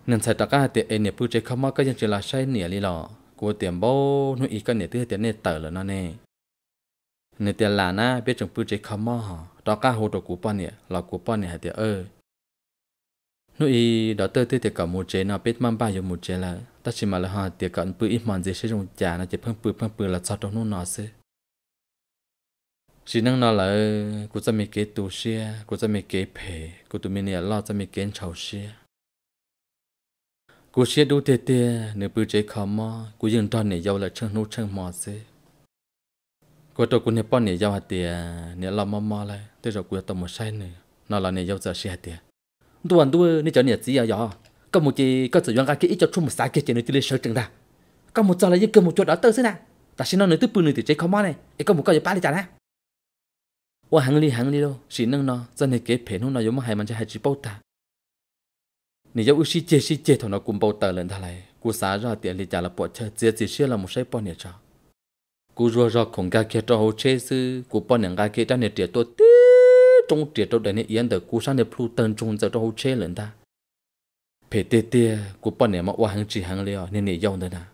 nên sai ta cái tiền em pu chế không mà cái dân chỉ là sai nè lì lò, của tiền bao nuôi ý cái nè thứ tiền nè tờ là nó nè nè tiền là na biết chồng pu chế không mà hả đó cái hồ đồ của bọn nè là của bọn nè tiền ơi nuôi ý đó tơ thứ tiền cả một chế nào biết mang bao nhiêu một chế là ta chỉ mà là họ tiền cả pu ít mòn gì sẽ dùng trả nó chỉ phăng pu phăng pu là sao trong nó nó xí chỉ năng nó là cô ta mới kế tu xia cô ta mới kế phê cô tụi mình nè lo ta mới kế chầu xia กูเชียดูเตเตเนื้อปืนใจขามอกูยืนตอนเนี่ยยาวละเชิงนู้เชิงมอเซกูตัวกูเนี่ยป้อนเนี่ยยาวหัดเตียเนี่ยเรามอมอเลยแต่เรากูตัวมอใช่เนี่ยนอนเราเนี่ยยาวจะเชียเตียตัวอันตัวนี่จะเนี่ยจีอ่ะยอก็มูจีก็จะยังกาคิดจะชุ่มสายเกจเนี่ยที่เลี้ยงจังได้ก็มูจะอะไรยังก็มูจดเอาเตอร์ซะนะแต่ฉันนอนเนี่ยตื้อปืนเนี่ยติดใจขามอเนี่ยไอ้ก็มูก็จะป้าเลยจ้ะนะว่าหังลีหังลีโลสีนั่งนอจะเนี่ยเก็บเพนหุ่นนอยมาให้มันจะให้จีโป้ตา你要是接是接头那公报得人他来，古啥热点里加了泊车，直接些了没谁帮你着。古若若空家开着好车子，古帮人家开着你跌多滴，中跌多的你沿着古山的路灯中着着好车人他。陪爹爹，古帮人嘛我很只很了，你你要的呢？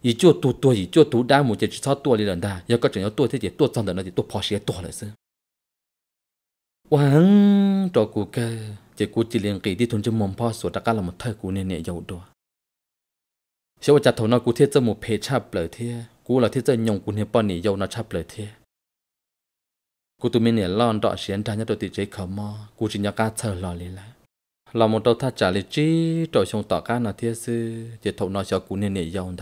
一就多多，一就多单，目前只差多的人他，要个真要多这些多脏的那就多跑些多了是。quang trò cụ kê chỉ cụ chỉ liền kỳ đi thôn chung mồm po sổ đặc là một thời cụ nè nè dầu đồ sau chặt thầu nó cụ thiết cho một phê chắp lời thế cụ là thiết cho nhông cụ nè bọn nè dầu nó chắp lời thế cụ tụi mình nè lon đọ xiên ra nhất đồ tỷ chế khờ mò chỉ nhớ cá thờ lò lì lại là một đầu thắt trả lì chi trò xong tỏ cá nó thiết sư chỉ thầu nó cho cụ nè nè dầu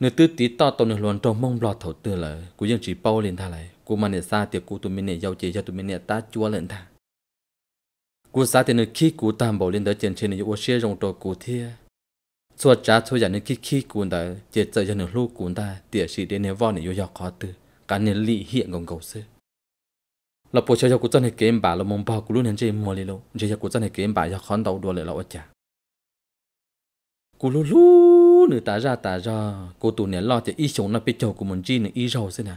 nửa tư tí to tàu nửa luồn trong mông lọt thầu tư lời cụ dân chỉ bao liền tha lại กูมันเนี่ยซาเตียกูตัวมินเนี่ยยาวเจียตัวมินเนี่ยตาจัวเล่นท่ากูซาเตียนึกขี้กูตามบอกเล่นเดอเจนเชนอยู่ว่าเชี่ยรงตัวกูเทียส่วนจ้าส่วนอย่างนึกขี้ขี้กูได้เจเจอยันหนึ่งลูกกูได้เตียสีเดนเนี่ยวอนเนี่ยยาวคอตือการเนี่ยลี่เหี้ยงงเกาเสือเราปวดเชียวกูจะให้เกมบ่าเรามองบ่ากูรู้เห็นเจมัวเลยลูกเจียกูจะให้เกมบ่ายาคอนเตาดัวเลยเราอาจารย์กูรู้รู้หนึ่งตาจ้าตาจ้ากูตัวเนี่ยรอจะอีชงน่ะไปเจอกูมันจีหนึ่งอีเราสินะ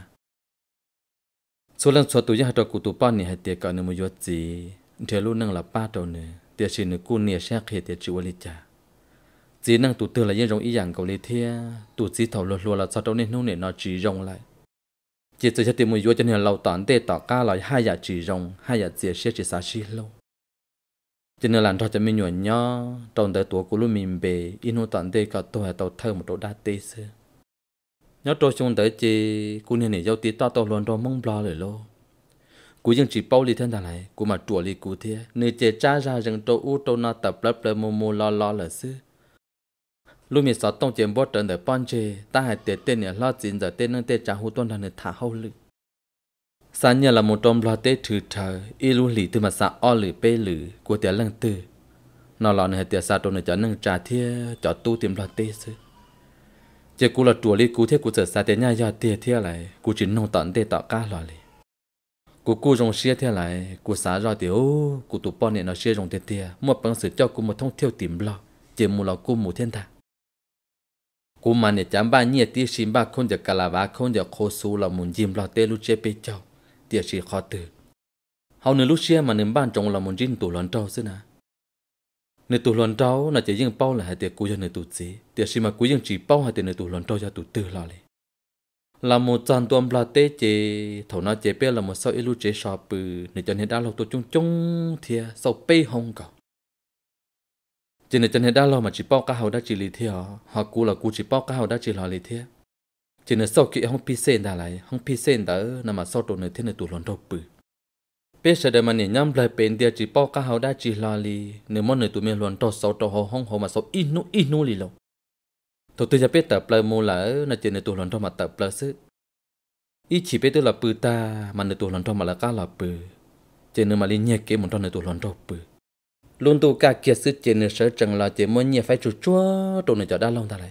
số lần số tuổi hạt cụ tụ ba nè hạt tiệt cả nè một giọt gì thế luôn năng là ba đầu nè tiệt chỉ nè cô nè sát hệ tiệt chịu lý cha chỉ năng tụ tự là yên rong ý dạng cầu lý thia tụ chỉ thầu lùa lùa là sao đâu nên nô nè nó chỉ rong lại chỉ từ tiệt một giọt cho nè lâu tản tê tỏ ca lại hai giả chỉ rong hai giả tiệt sẽ chỉ sa xí lâu chỉ nên làm cho chỉ mình nhỏ nhỏ trong đời tuổi của lúc mình bề inu tản tê cả tôi hạt tàu thơ một độ đa tê xưa nhớ tôi xuống tới chị cô nên để giao tí ta tôi luôn đòi mong bà lời lo cú dân chỉ bao lì thân thằng này cú mà chuột lì cú thế nơi chị cha ra rằng tôi u trâu na tập lớp lấp mồm mồ lo lo là xứ lúc mình sáu tông chuyện bớt trận để pan chê ta hãy tiền tiền nhà lo tiền giờ tiền nâng tiền trả hồ tuân là người thả hậu lực sáng nhà là một trong lo tết thứ thờ y lu lì từ mà xa o lử bê lử của tiền lăng từ nó lo này tiền xa tôi là cho nâng trả thiê cho tu tìm lo tết xứ chỉ cú là chùa li cú thế cú sợ sa thế nhà giờ tiền thế lại cú chỉ nông tận thế tạo cá lo li cú cú rong xe thế lại cú xả ra tiểu cú tụ bọn này nó xe rong thế thế mua bằng sự cho cú một thông theo tìm lo chỉ mù lo cú mù thiên tha cú mà này chấm ba nhiệt tí xin ba không giờ cà la ba không giờ khô su là muốn dìm lo tê lu chế bê châu tiền chỉ khó từ hầu nữa lúc xe mà nếm ban trong là muốn dìm tụ lon trâu xưa nè nơi tù luận trâu là chỉ riêng bao là hai tiệc cú cho nơi tù chế tiệc xí mà cú riêng chỉ bao hai tiệc nơi tù luận trâu cho tù tư lo lì là một dàn tuần là tế chế thầu nó chế bê là một sau ilu chế sọ bự nơi chân nên đã lâu tôi chung chung thia sau bê hồng cả chỉ nơi chân nên đã lâu mà chỉ bao cá hậu đã chỉ lì thia họ cú là cú chỉ bao cá hậu đã chỉ lo lì thia chỉ nơi sau kia không pi sen đã lại không pi sen đã nằm mà sau tù nơi thế nơi tù luận trâu bự bây giờ đây mà nhìn nhắm lại bên địa chỉ bao cá hậu đã chỉ là li nếu mà người tụi mình luôn trò sáu trò hồ hông hồ mà ít nu ít nu li lâu tôi tự giờ biết tập lại mua lỡ là chỉ người tụi luôn trò mà tập lại sức ít chỉ biết tôi là bự ta mà người tụi luôn trò mà là cá là bự chỉ nếu mà li nhẹ kế một trò người tụi luôn trò bự luôn tụi cá kia sức chỉ nếu sợ chẳng là chỉ muốn nhẹ phải chú chua tụi người cho đã lâu ta lại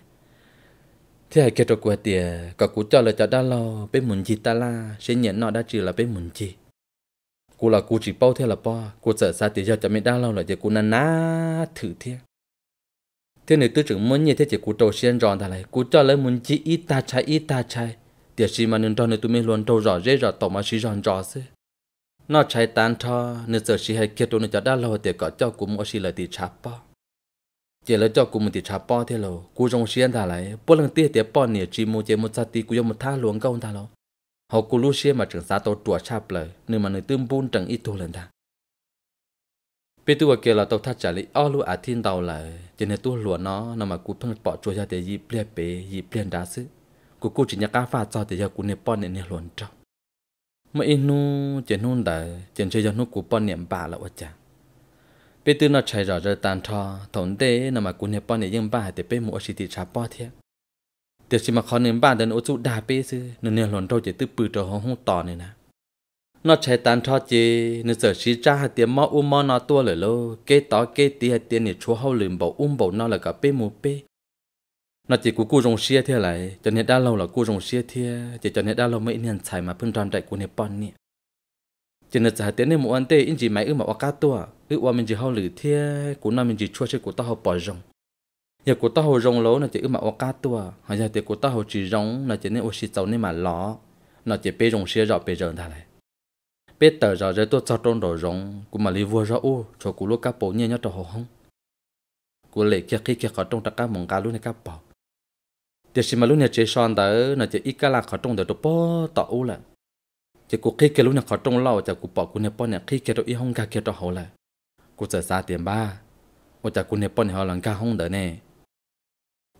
thế hai kia trò quẹt tiề cả cú cho là cho đã lâu bên muốn gì ta la sẽ nhận nó đã chỉ là bên muốn gì là chỉ bao theo là bao, sợ sao thì giờ cho mình đang lâu là giờ giờ กู nà ná thử thế thế này tư trưởng muốn như thế thì cú trâu xuyên tròn thà lại, cú cho lấy muốn chỉ ít ta chạy ít ta chạy tiếc gì mà nên tròn này tụi mình luôn đầu rõ dễ rõ tổ mà xí ròn rõ thế. nó chạy tan cho nên giờ xí hay kia tụi nên cho đã lâu thì có cho cú mua xí lại thì chả bao chỉ là cho cú mình thì chả bao thế rồi cú trông xuyên thà lại, bữa lần tiếc tiếc bao nè chỉ mua chỉ mua sát thì cú dùng một thang luôn câu ta rồi họ cũng lưu xia mà trường sa tàu tua chạp lời nên mà nơi tương bún chẳng ít tu lần ta biết tu kia là tàu thắt chả lý o lu à thiên tàu là cho nên tu lúa nó nằm mà cú phân bỏ chua ra để gì ple pe gì ple đá sứ cú cú chỉ nhắc cá pha cho để giờ cú nè pon nè nè luôn trong mà inu chỉ nôn đã chỉ chơi cho nó cú pon niệm bà là ủa chả biết tu nó chạy rõ ra tàn thọ thổn tê nằm mà cú nè pon nè yên bà để biết mua xịt chạp bỏ thiệt เดี๋ยวชิมาขอเนื้อบ้านเดินโอจูดาเป้ซื้อเนี่อหล่นโตเจตื้อปืนตัวห้องต่อเนี่ยนะ นอใช้ตันทอเจน้อเสชีจ้าเตียมออุ้มมอนอตัวเลยโลเกต่อเกตีเตียนเนี่ยชัวเฮาลืมบอกอุ้มบอกนอแล้วก็เป้มูเป้นอจีกูกู้รงเชียเท่าไรจนเนี่ยด้านเราหรอกู้รงเชียเท่าจจนเนี่ยด้านเราไม่เนี่ยใช้มาเพิ่งทไใจกูเนี่ยป้อนเนี่ยจนจะหาเตียนเนี่ยมอันเตอินจีไม่อึมบอว่าก้าตัวอึว่ามันจีเฮาหรือเท่ากูน่ามันจีช่วยเช้กูต้องเฮาปล่อยจง giờ của tao hồi rong lố là chỉ mà ô cá tua hay giờ thì của ta hồ chỉ rong là chỉ nên ô xí cháu nên mà ló nó chỉ bê rong xí rọ bê rong thà này bê tờ rọ rồi tôi cho trôn đồ rong cũng mà li vua rọ ô cho cú lúc cá bổ nhẹ nhõm trò hồ không cú lệ kia khi kia khó trông ta cá mong cá luôn này cá bò thì xí mà luôn này chế son tớ là chỉ ít cá là khó trông tớ tớ bó tọ ô lại, chỉ cú khi kia luôn này khó trông lâu cho cú bỏ cú này bó này khi kia tớ ít không cá kia tớ hồ là cú giờ xa tiền ba ô cho cú này bó này họ lần cá không đỡ nè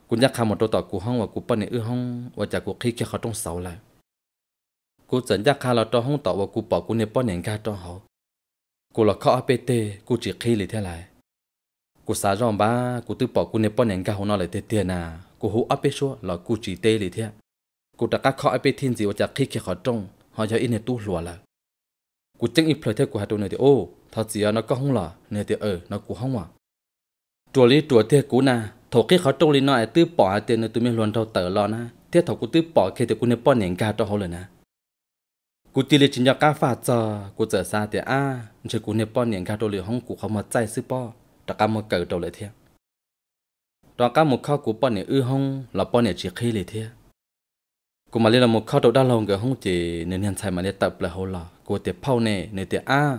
กูยักคำหมดตัวต่อกูห้องว่ากูปั้นในอื้อห้องว่าจากกูขี้แค่เขาต้องเสาเลยกูเสนยักคาเราตัวห้องต่อว่ากูปอกกูในป้อนเหนียงกาตัวเขากูหลอกเขาเอาไปเตะกูจีขี้เลยเท่าไรกูสาจอมบ้ากูตื้อปอกกูในป้อนเหนียงกาหัวนอเลยเตะเตียนากูหูเอาไปชัวหลอกกูจีเตะเลยเท่ากูตะกักเขาเอาไปทิ้งสิว่าจากขี้แค่เขาต้องเขาจะอินในตู้หลัวละกูจึงอีเพลเท่กูหาตัวเนติโอ้ทอเสียนก็ห้องหล่อเนติเออนกูห้องว่ะตัวนี้ตัวเตะกูนา thổ cái khó trâu lên nói tư bỏ tiền là tụi mình luôn thâu tờ lo na thế thổ cũng tư bỏ khi thì cũng nên bỏ nền cao cho họ rồi na Cụ tiền là chính cho cá phá cho cụ trở xa thì à, chỉ cũng nên bỏ nền cao cho lừa không cú không mất chạy sư bỏ cho cá một cờ trâu lại thế đó cá một khó cú bỏ nền ư không là bỏ nền chỉ khi lại thế Cụ mà lấy là một khó trâu đa lòng cái không chỉ nên nhân sai mà nên tập là hồ là cụ tiền phao nè nên tiền à,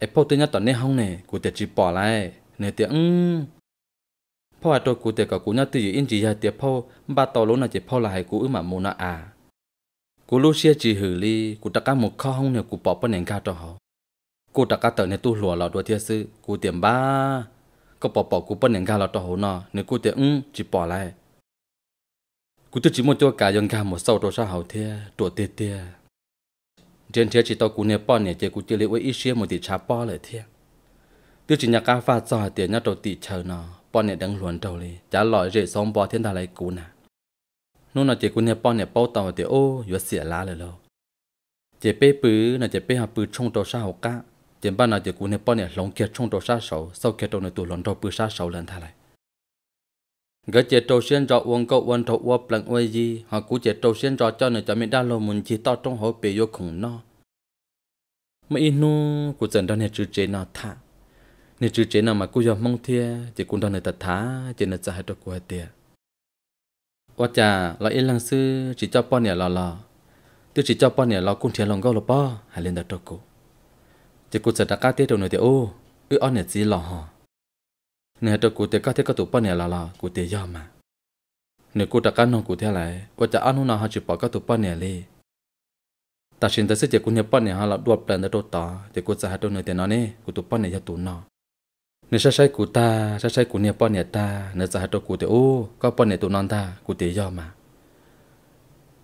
ai phao tiền nhất tuần nè không nè cú tiền chỉ bỏ lại nên tiền พ่อตัวกูเตกับกูน่าตีอินจียาเตียพ่อบ้าตอลุ้นน่ะเจ็บพ่อละให้กูอึมามูน่ะอากูรู้เชี่ยจีหือลีกูตะก้าหมกข้อห้องเนี่ยกูปอบปนเองกาตัวเขากูตะก้าเตอในตู้หลัวเราตัวเทียซื้อกูเตียมบ้าก็ปอบปอบกูปนเองกาเราตัวเขาเนาะเนี่ยกูเตียอืมจีปอไรกูตัวจีมตัวกายังกาหมดเศร้าตัวเศร้าเขาเทียตัวเตี้ยเตี้ยเจนเทียจีตัวกูเนี่ยป้อนเนี่ยเจกูเจริญไว้อีเชี่ยหมดติดชาป้อเลยเทียตัวจีนยากาฟาจอเตียนยาตัวติดเชิญเนาะ bọn này đang luồn trâu đi, chả lòi rể xong bò thiên đà lại cú nà nô nó chỉ cú này bọn này bao tàu thì ô vừa xỉa lá rồi lâu. chỉ bê bứ là chỉ bê hà bứ trong trâu sa học cả chỉ ban là chỉ cú này bọn này lồng kia trong trâu sa sầu sau kia trâu này tụ lòn trâu bứ sa sầu lần thà lại gỡ chỉ trâu xuyên rõ uống câu uống trâu uống bằng uống gì họ cú chỉ trâu xuyên rõ cho nên cho mình đã lo muốn chi to trong hố bề vô khủng nó mà inu cú dần đó này chữ chế nó thà nên chữ chế nào mà cô giờ mong thia chỉ cũng đòn này tật thá chỉ là trả cho cô hết tiền và chả là yên lặng sư chỉ cho bọn nhà lo lo, tôi chỉ cho bọn nhà lo cũng thiền lòng gâu lo bò hãy lên đặt cho cô chỉ cô sợ đặt cá tiết đầu này thì ô ư ăn nhà gì lò hò nè cho cô thì cá tiết có tụ bọn nhà lo, lò cô thì do mà nếu cô đặt cá non cô theo lại và cha ăn hôm nào họ chỉ bỏ các tụ bọn nhà đi ta xin tới sẽ chỉ cô nhà bọn nhà họ là đuổi bạn đã đốt tỏ chỉ cô sợ hạt đầu này thì nó nè cô tụ bọn nhà cho tụ nó nếu sai sai của ta sai sai của nhà bọn nhà ta nếu ra hạt đồ của thì ô có bọn nhà tụ non ta của thì do mà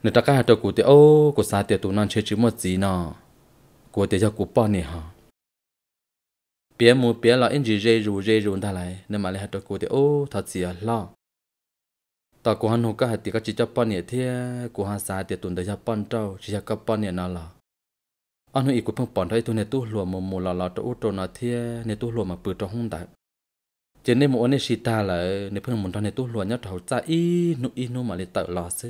nếu ta cả hạt đồ của thì ô của xa tiệt tụ non chơi chữ một gì nọ của thì do của bọn nhà họ bé mu biết là anh chỉ dây rù dây rù ta lại nếu mà lại hạt đâu của thì ô thật gì à lo ta của hắn hồ cả hạt tiểu các chỉ cho bọn nhà thế của hắn xa tiệt tụ để cho bọn trâu chỉ cho các bọn nhà nó là anh ấy cũng phong bòn thấy tôi nên tôi lùa một một lò lò cho út cho nó thế nên tôi lùa mà bự cho hung đại cho nên một anh ấy ta là nên phong muốn cho nên tôi lùa nhớ thầu ra ý nụ ý nụ mà để tự lò xí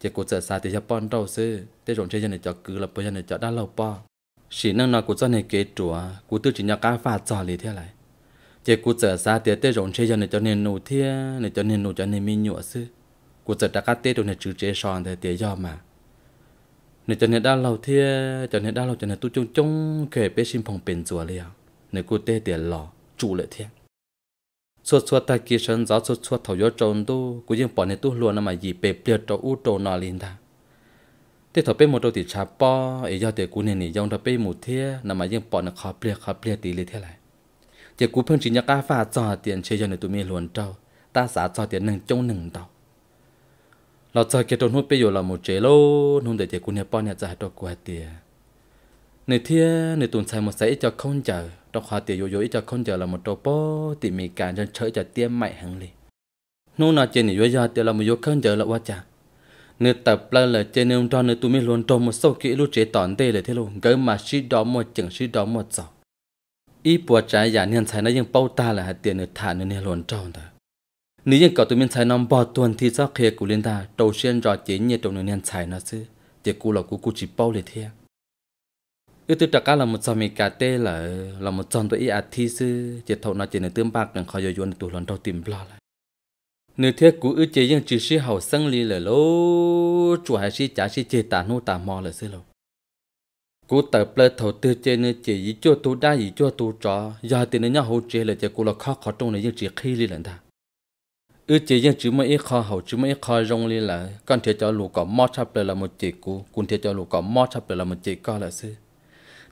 chỉ cố chờ xa thì cho bòn đâu xí để rồi chơi cho nên cho cứ là bây giờ nên cho đã lâu bò chỉ năng nào cũng cho nên kế chùa cũng tự chỉ nhớ cá pha trò lì thế này chỉ cố chờ xa thì để rồi chơi cho nên cho nên nụ thế nên cho nên nụ cho nên mi nhụa xí cố chờ đã cá tết rồi nên chữ chế son thì để do mà ในจันเห็ดด้านเราเทียจันเห็ดด้านเราจันเห็ตุ้จงจงเก๋เป็ชิมพงเป็นจัวเลยอ่ะในกูเตเตียนหล่อจูเลยเทียสวดสวดตะกี้ฉันจ้าสวดสวดถอยจนตู้กูยังปอนในตู้ลวนน้ำมายีเปเปลี่ยนตัวอู้ตนอลินดาเตถอเป็นหมดตัวติดชาปอไอยอดเตกูเนี่ยนี่ยองถอเป็นหมูเทียน้ำมายังปอนขอเปลี่ยนขอเปลี่ยนตีเลยเท่าไรเจ้ากูเพิ่งจินยากาฟาจอเตียนเชยอยู่ในตู้มีลวนเจ้าตาสาจอเตียนหนึ่งจงหนึ่งเต่าเราจะเกิตนหุ่นไปอยู่เราหมดเจโลนุ่นเด็กเจ้ากเนี่ยป้อนเนี่ยจะให้ตัวกวาหเตี้ยในเที่ยในตุนใส่หมดใส่อีจะคนเจอตัวขาเตี้ยโยโย่อีจะคนเจอเราหมดตัวป้อติมีการจนเฉยจะเตี้ยใหม่หังเลยนู่นน่าเจนี่ยยาเตี้ยเราหมดยกคนเจอเราว่าจ้าเนื้อตับปลาเลยเจนี่ตอนเนื้อตุไม่ล้วนตัวหมดโซกิลูเจตอนเตเลยที่ลงเกิดมาชีดอมหมดจึงชีดอมหมดจ้าอีปวดใจอย่าเนี่ยใส่นะยังเป้าตาละเตี้ยเนื้อฐานเนื้อเนี่ยล้วนจ้าเถอะ nếu như cậu tụi mình xài nó bỏ tuần thì sao khi cụ lên ta đầu tiên rõ chỉ nhiệt đầu nên xài nó chứ chỉ cụ là cụ cụ chỉ bao liền thế. ư tư trạc là một dòng cà tê là là một dòng tụi à thi sư chỉ thầu nó chỉ nên tương bạc đừng khỏi dồi dồn tụi lần đầu tìm bao lại nếu thế cụ ư chỉ những chỉ sĩ hậu sang ly là lô chủ hay sĩ trả sĩ chỉ tà nô tà mò là sư lâu cú tập ple thầu tư chế nên chỉ ý cho tu đa ý cho tu trò giờ thì nên nhau hỗ trợ là chỉ cú là khó khó trong này những chỉ khi ly lần ta ư chỉ riêng chứ mấy kho hậu chứ mấy kho rong li là con thiệt cho lù có mò chập là một chỉ cú cũng thiệt cho lù có mò chập là một chỉ co là sư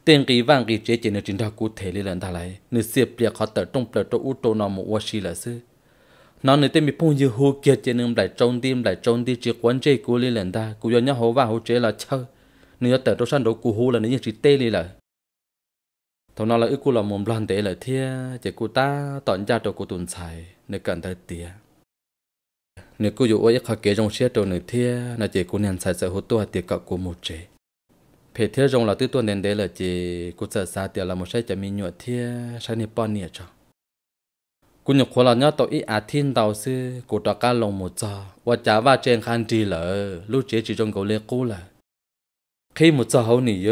tiền kỳ vàng kỳ chế chỉ nơi chính đạo cụ thể li lần ta lại nơi xếp bia khó tờ trong bờ trong u tô nó một washi là sư nó nơi tên bị phong như hồ kia chế nơi lại trong tim lại trong tim chỉ quấn chế cú li lần ta cú do nhá hố và hố chế là chơi nơi tờ trong sân đồ cú hô là nơi chỉ tê li là thằng nó là ư cú là mồm loan tệ là thia chỉ cú ta tọn ra cho cú tuần xài nơi cần thời tiền nếu cô dụ ấy khắc kế trong xe trâu nửa thia là chỉ cô nên sai sợ hốt tua tiệt cậu của một trẻ phê thia rong là tư tuần đến đấy là chỉ cô sợ xa tiệt là một sai chỉ mi nhựa thia sai nếp bọn nhẹ cho cô nhục khổ là nhớ tàu ít à thiên tàu sư cô trọ ca lòng một giờ và trả va trên khăn trì lỡ lúc chế chỉ trong cầu lê cô là khi một giờ hậu nỉ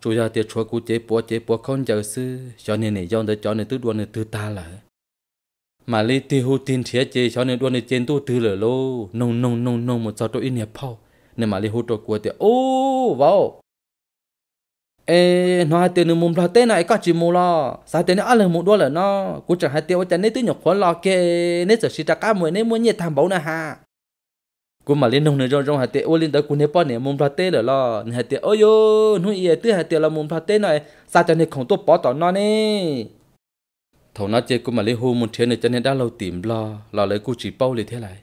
chủ gia tiệt chúa cô chế búa chế búa không chờ sư cho nên nỉ do để cho nên tư đuôi nên tư ta là mà lấy tiêu hút tiền chia chế cho nên đuôi này trên tôi từ lửa lô nông nông nông nông một cho tôi in hiệp phao nên mà lấy hút tôi của thì ô vào ê nói hai tiền mồm là tên này có chỉ mồm lo sao này nó lần một đuôi là nó cũng chẳng hai ở trên này tới nhọc khó lo kê nên giờ xí ta cá mười nên mua nhiệt tham bấu nè ha cô mà lên nông này rong rong hạt tê ô lên tới cô nếp phao này mồm thoát tê là lo hạt tê ôi yo nuôi yê tứ hạt tê là mồm thoát tê này sao cho nên không tốt bỏ tỏ nó nè thầu nát chế cũng mà lấy hô muốn thế này cho nên đã lâu tìm lo lo lấy cô chỉ bao lấy thế này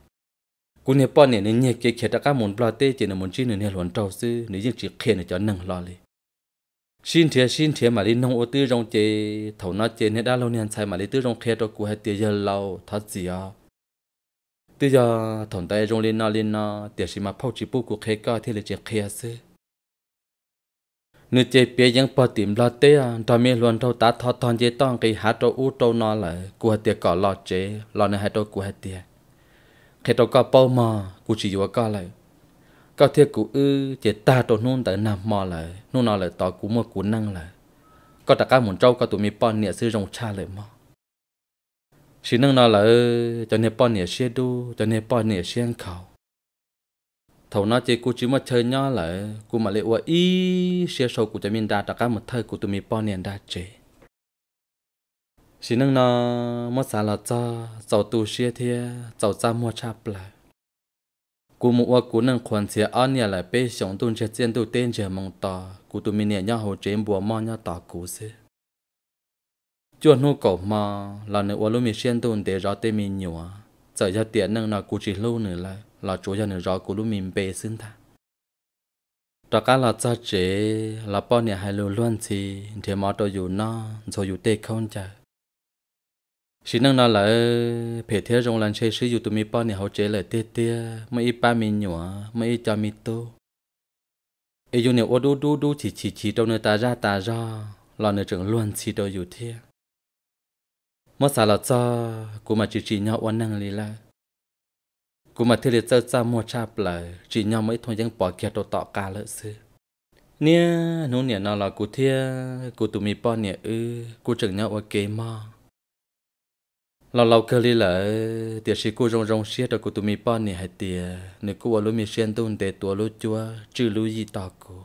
cô nè bọn nè nè cái kia đã cả muốn bao tê chỉ là muốn chỉ nên nè luận trâu sư nè chỉ kia này cho nâng lo lấy xin thế xin thế mà đi nông ô tư trong chơi thầu nát chế nè đã lâu nè sai mà lấy tư trong kia cho cô hay tiêu giờ lâu thật gì à tiêu giờ thằng tay trong lên nó lên nó tiêu gì mà phao chỉ bút cô kia cái thì là chỉ kia sư nữ chế bia những bờ tìm lo tê à, đòi mi luôn đâu ta thọ thon chế tông cái hạt đồ u đồ nó lại cua hạt tiệt cỏ lo chế lo nơi hạt đồ cua hạt tiệt khi trâu có bao mò cua chỉ vừa có lại có thiết cua ư chế ta trâu nôn tới nằm mò lại nôn nó lại tỏ cua mua cua năng lại có tất cả muốn trâu có tụi mi bọn nhẹ sư rồng cha lại mò chỉ năng nó lại cho nên bọn nhẹ xe đu cho nên bọn nhẹ xe khẩu thầu nó chơi cú chỉ mà chơi nhau lại cú mà lấy ua ý xe sâu cú cho mình đa tất cả một thời cú tụi mình bao niên đa chơi. xin nó mất xả là cho giàu tu xe thì giàu ra mua chạp lại cú mua cú nâng khoản xe ăn nhà lại bê xong tuôn xe chiến tu tên xe mong to cú tụi mình nhẹ nhau hồ chém bùa mò nhau tỏ cú xe chuột nô cổ mà là nữa ua lúc mình xuyên tuôn để rõ tên mình nhiều giờ ra tiền nâng là cú chỉ lâu nữa lại là chủ nhân rõ của lúc mình bê xin ta đó cả là cha chế là bao nhiêu hai lưu luôn thì thì mà tôi dù nó rồi dù tê không chả xin năng nó là phải thế trong lần chơi sử dụng tụi mình bao nhiêu hậu chế là tê tê mấy y ba mình nhỏ mấy y cho mình tô ấy dù nhiều ô đu đu đu chỉ chỉ chỉ đâu nơi ta ra ta ra là nơi trưởng luôn chỉ đâu dù thế mất xả là cho cũng mà chỉ chỉ nhau oan năng lì lại กูมาเทเลเจอจ้ามัวชาเปล่าจีนยอมไม่ทนยังปล่อยเกียรต่อกาเลยซื้อเนี่ยนู้นเนี่ยนอนหลับกูเที่ยกูตุมีป้อนเนี่ยเออ กูจึงเนี่ยว่าเกมาเราเราเคยเลยเดี๋ยวชีกูรงรงเชียดกูตุมีป้อนเนี่ยให้เตียนึกกูว่ารู้มีเชียนตุนเตตัวรู้จัวจื้อรู้ยี่ตากู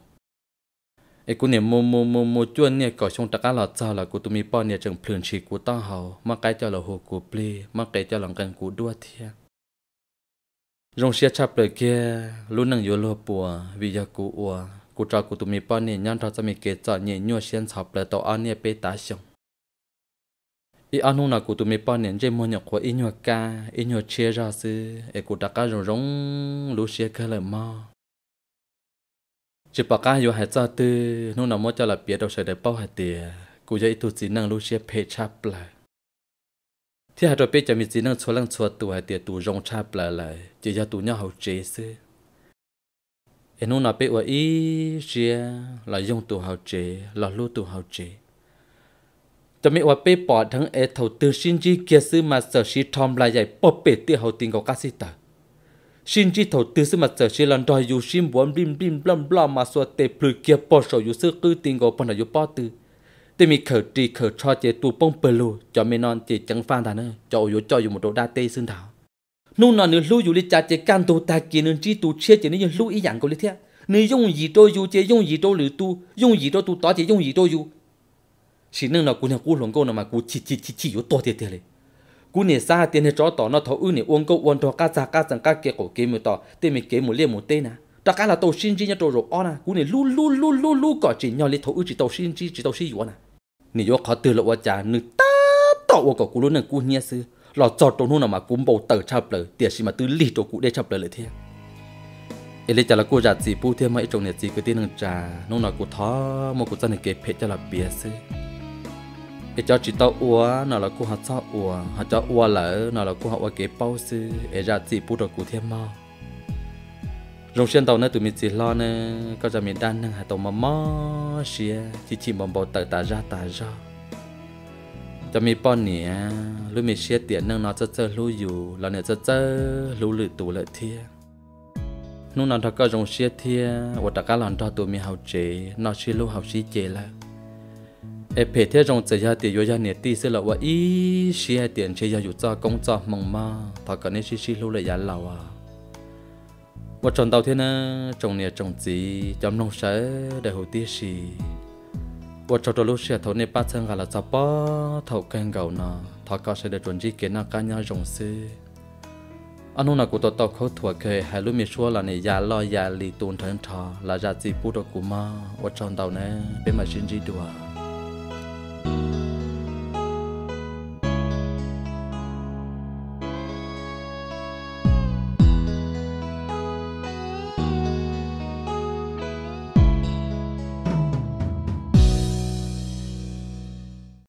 ไอ้กูเนี่ยโมโมโมโมจวนเนี่ยก่อชงตะกาหลอดเจ้าหลักูตุมีป้อนเนี่ยจึงเพลินชีกูต้องเฮามาไกลเจ้าหลัวหูกูปลีมาไกลเจ้าหลังกันกูด้วยเที่ย rong xia chap le kia luôn nang yo lo bùa vì giờ cụ ua cụ trò cụ tụi mi ba nè nhăn trò cho mi kế cho nhẹ nhua xiên chập le tàu anh nè bê tá xong ý anh hùng là cụ tụi mi ba nè chơi mua nhọc của ý nhua ca ý nhua chia ra sư e cụ đặc ca rong rong lú xia khơi lại mò chỉ bà ca yo hai cha tư nô nào mua cho là bia đâu sẽ để bao hai tiền cụ giờ ít tụi chỉ năng lú xia phê chập lại ที่หาตัวเป๊ะจะมีสีนั่งชัวลังชัวตัวเตียตูรงชาปลาเลยจะยาตูเนาะเขาเจซื้อเอ็นนอเป๊ะว่าอีเชียลายงตัวเขาเจลาลู่ตัวเขาเจจะมีว่าเป๊ะปอดทั้งเอทเอาตื่นชินจีเกียซื้อมาเสอชีทอมลายใหญ่ปอบเป็ดเตี้ยเขาติงกับกาซิตาชินจีเถาตื่นซื้อมาเสอชีลันดอยอยู่ชิมบวมริมริมบล้อมบล้อมมาสวดเตะปลือเกียปอดโชอยู่ซื้อกือติงกับปนอายุปอตื้อ tê mi khởi trì khởi cho chế tu bông bờ lù cho mi non chế chẳng phan thà nữa cho yếu cho yếu một độ đa tê xương thảo nung nọ nữ lưu yếu lý cha chế can tu ta kia nửa chi tu chia chế nửa lưu ý dạng cầu lý thế nửa dùng gì tôi yếu chế dùng gì tôi lử tu dùng gì tôi tu tỏ chế dùng gì tôi yếu chỉ nâng nọ cú nhà cú lòng câu nọ mà cú chỉ chỉ chỉ chỉ yếu to thế thế này cú nè xa tiền nè cho tỏ nọ thấu ư nè uống câu uống thọ cá già cá rằng cá kia cổ kia mới tỏ tê mi kia một liêm một tê nà đó cá là tàu sinh chi nhà tàu rồi on à cú nè lu lu lu lu lu cả chỉ nhau lấy thấu ư chỉ tàu sinh chi chỉ tàu sinh yếu nè 你就考得了我家，你打到我个咕噜那姑娘是，老早中路那嘛公布得差不了，但是嘛都离着姑爹差不了了天。เอเลจะละกูจะจีปูเทียมมาอีจงเนี่ยจีกูเตียนึงจาน้องนากูท้อมากูจะในเกเพจะละเบียซึเอเจ้าจิตตาอัวน่ะละกูหาเจ้าอัวหาเจ้าอัวเหลอน่ะละกูหาว่าเกเป้าซึเอจะจีปูตัวกูเทียมมารงเชียนตอนนั้นตัวมีจีลอนก็จะมีด้านนั่งหาตัวมามอเชียที่ชิบอมบอเตตาจาตาจาจะมีป้อนเนียรู้มีเชียเตียนนั่งนอนจะเจอรู้อยู่เราเนี่ยจะเจอรู้หรือตัวเลยเทียนุ่นนอนทก็รงเชียเทียวัดตะกาหลอนทอตัวมีเฮาเจนอชีรู้เฮาชีเจละเอเพเทียรงจะยเตียยยาเนี่ยตีเสียละว่าอีเชียเตียนเชียอยู่จอกงจอมองมาทอกกอนนียชีชีรู้เลยยันเราอ่ะ một trồng tàu thiên á ờ, trồng nè trồng gì chấm nông sớ để hồ tia xì một trồng trồng lúc xưa thầu nè ba chân gà là chả thầu canh gầu nà thọ cao sẽ để chuẩn gì kiến nà cá nhau trồng sư anh hôm nào cũng tàu tàu khâu thua kề hai lúc mi xua là nè già lo già lì tuôn thân thọ là già gì bút đồ của ma một trồng tàu nè bên mà xin gì đùa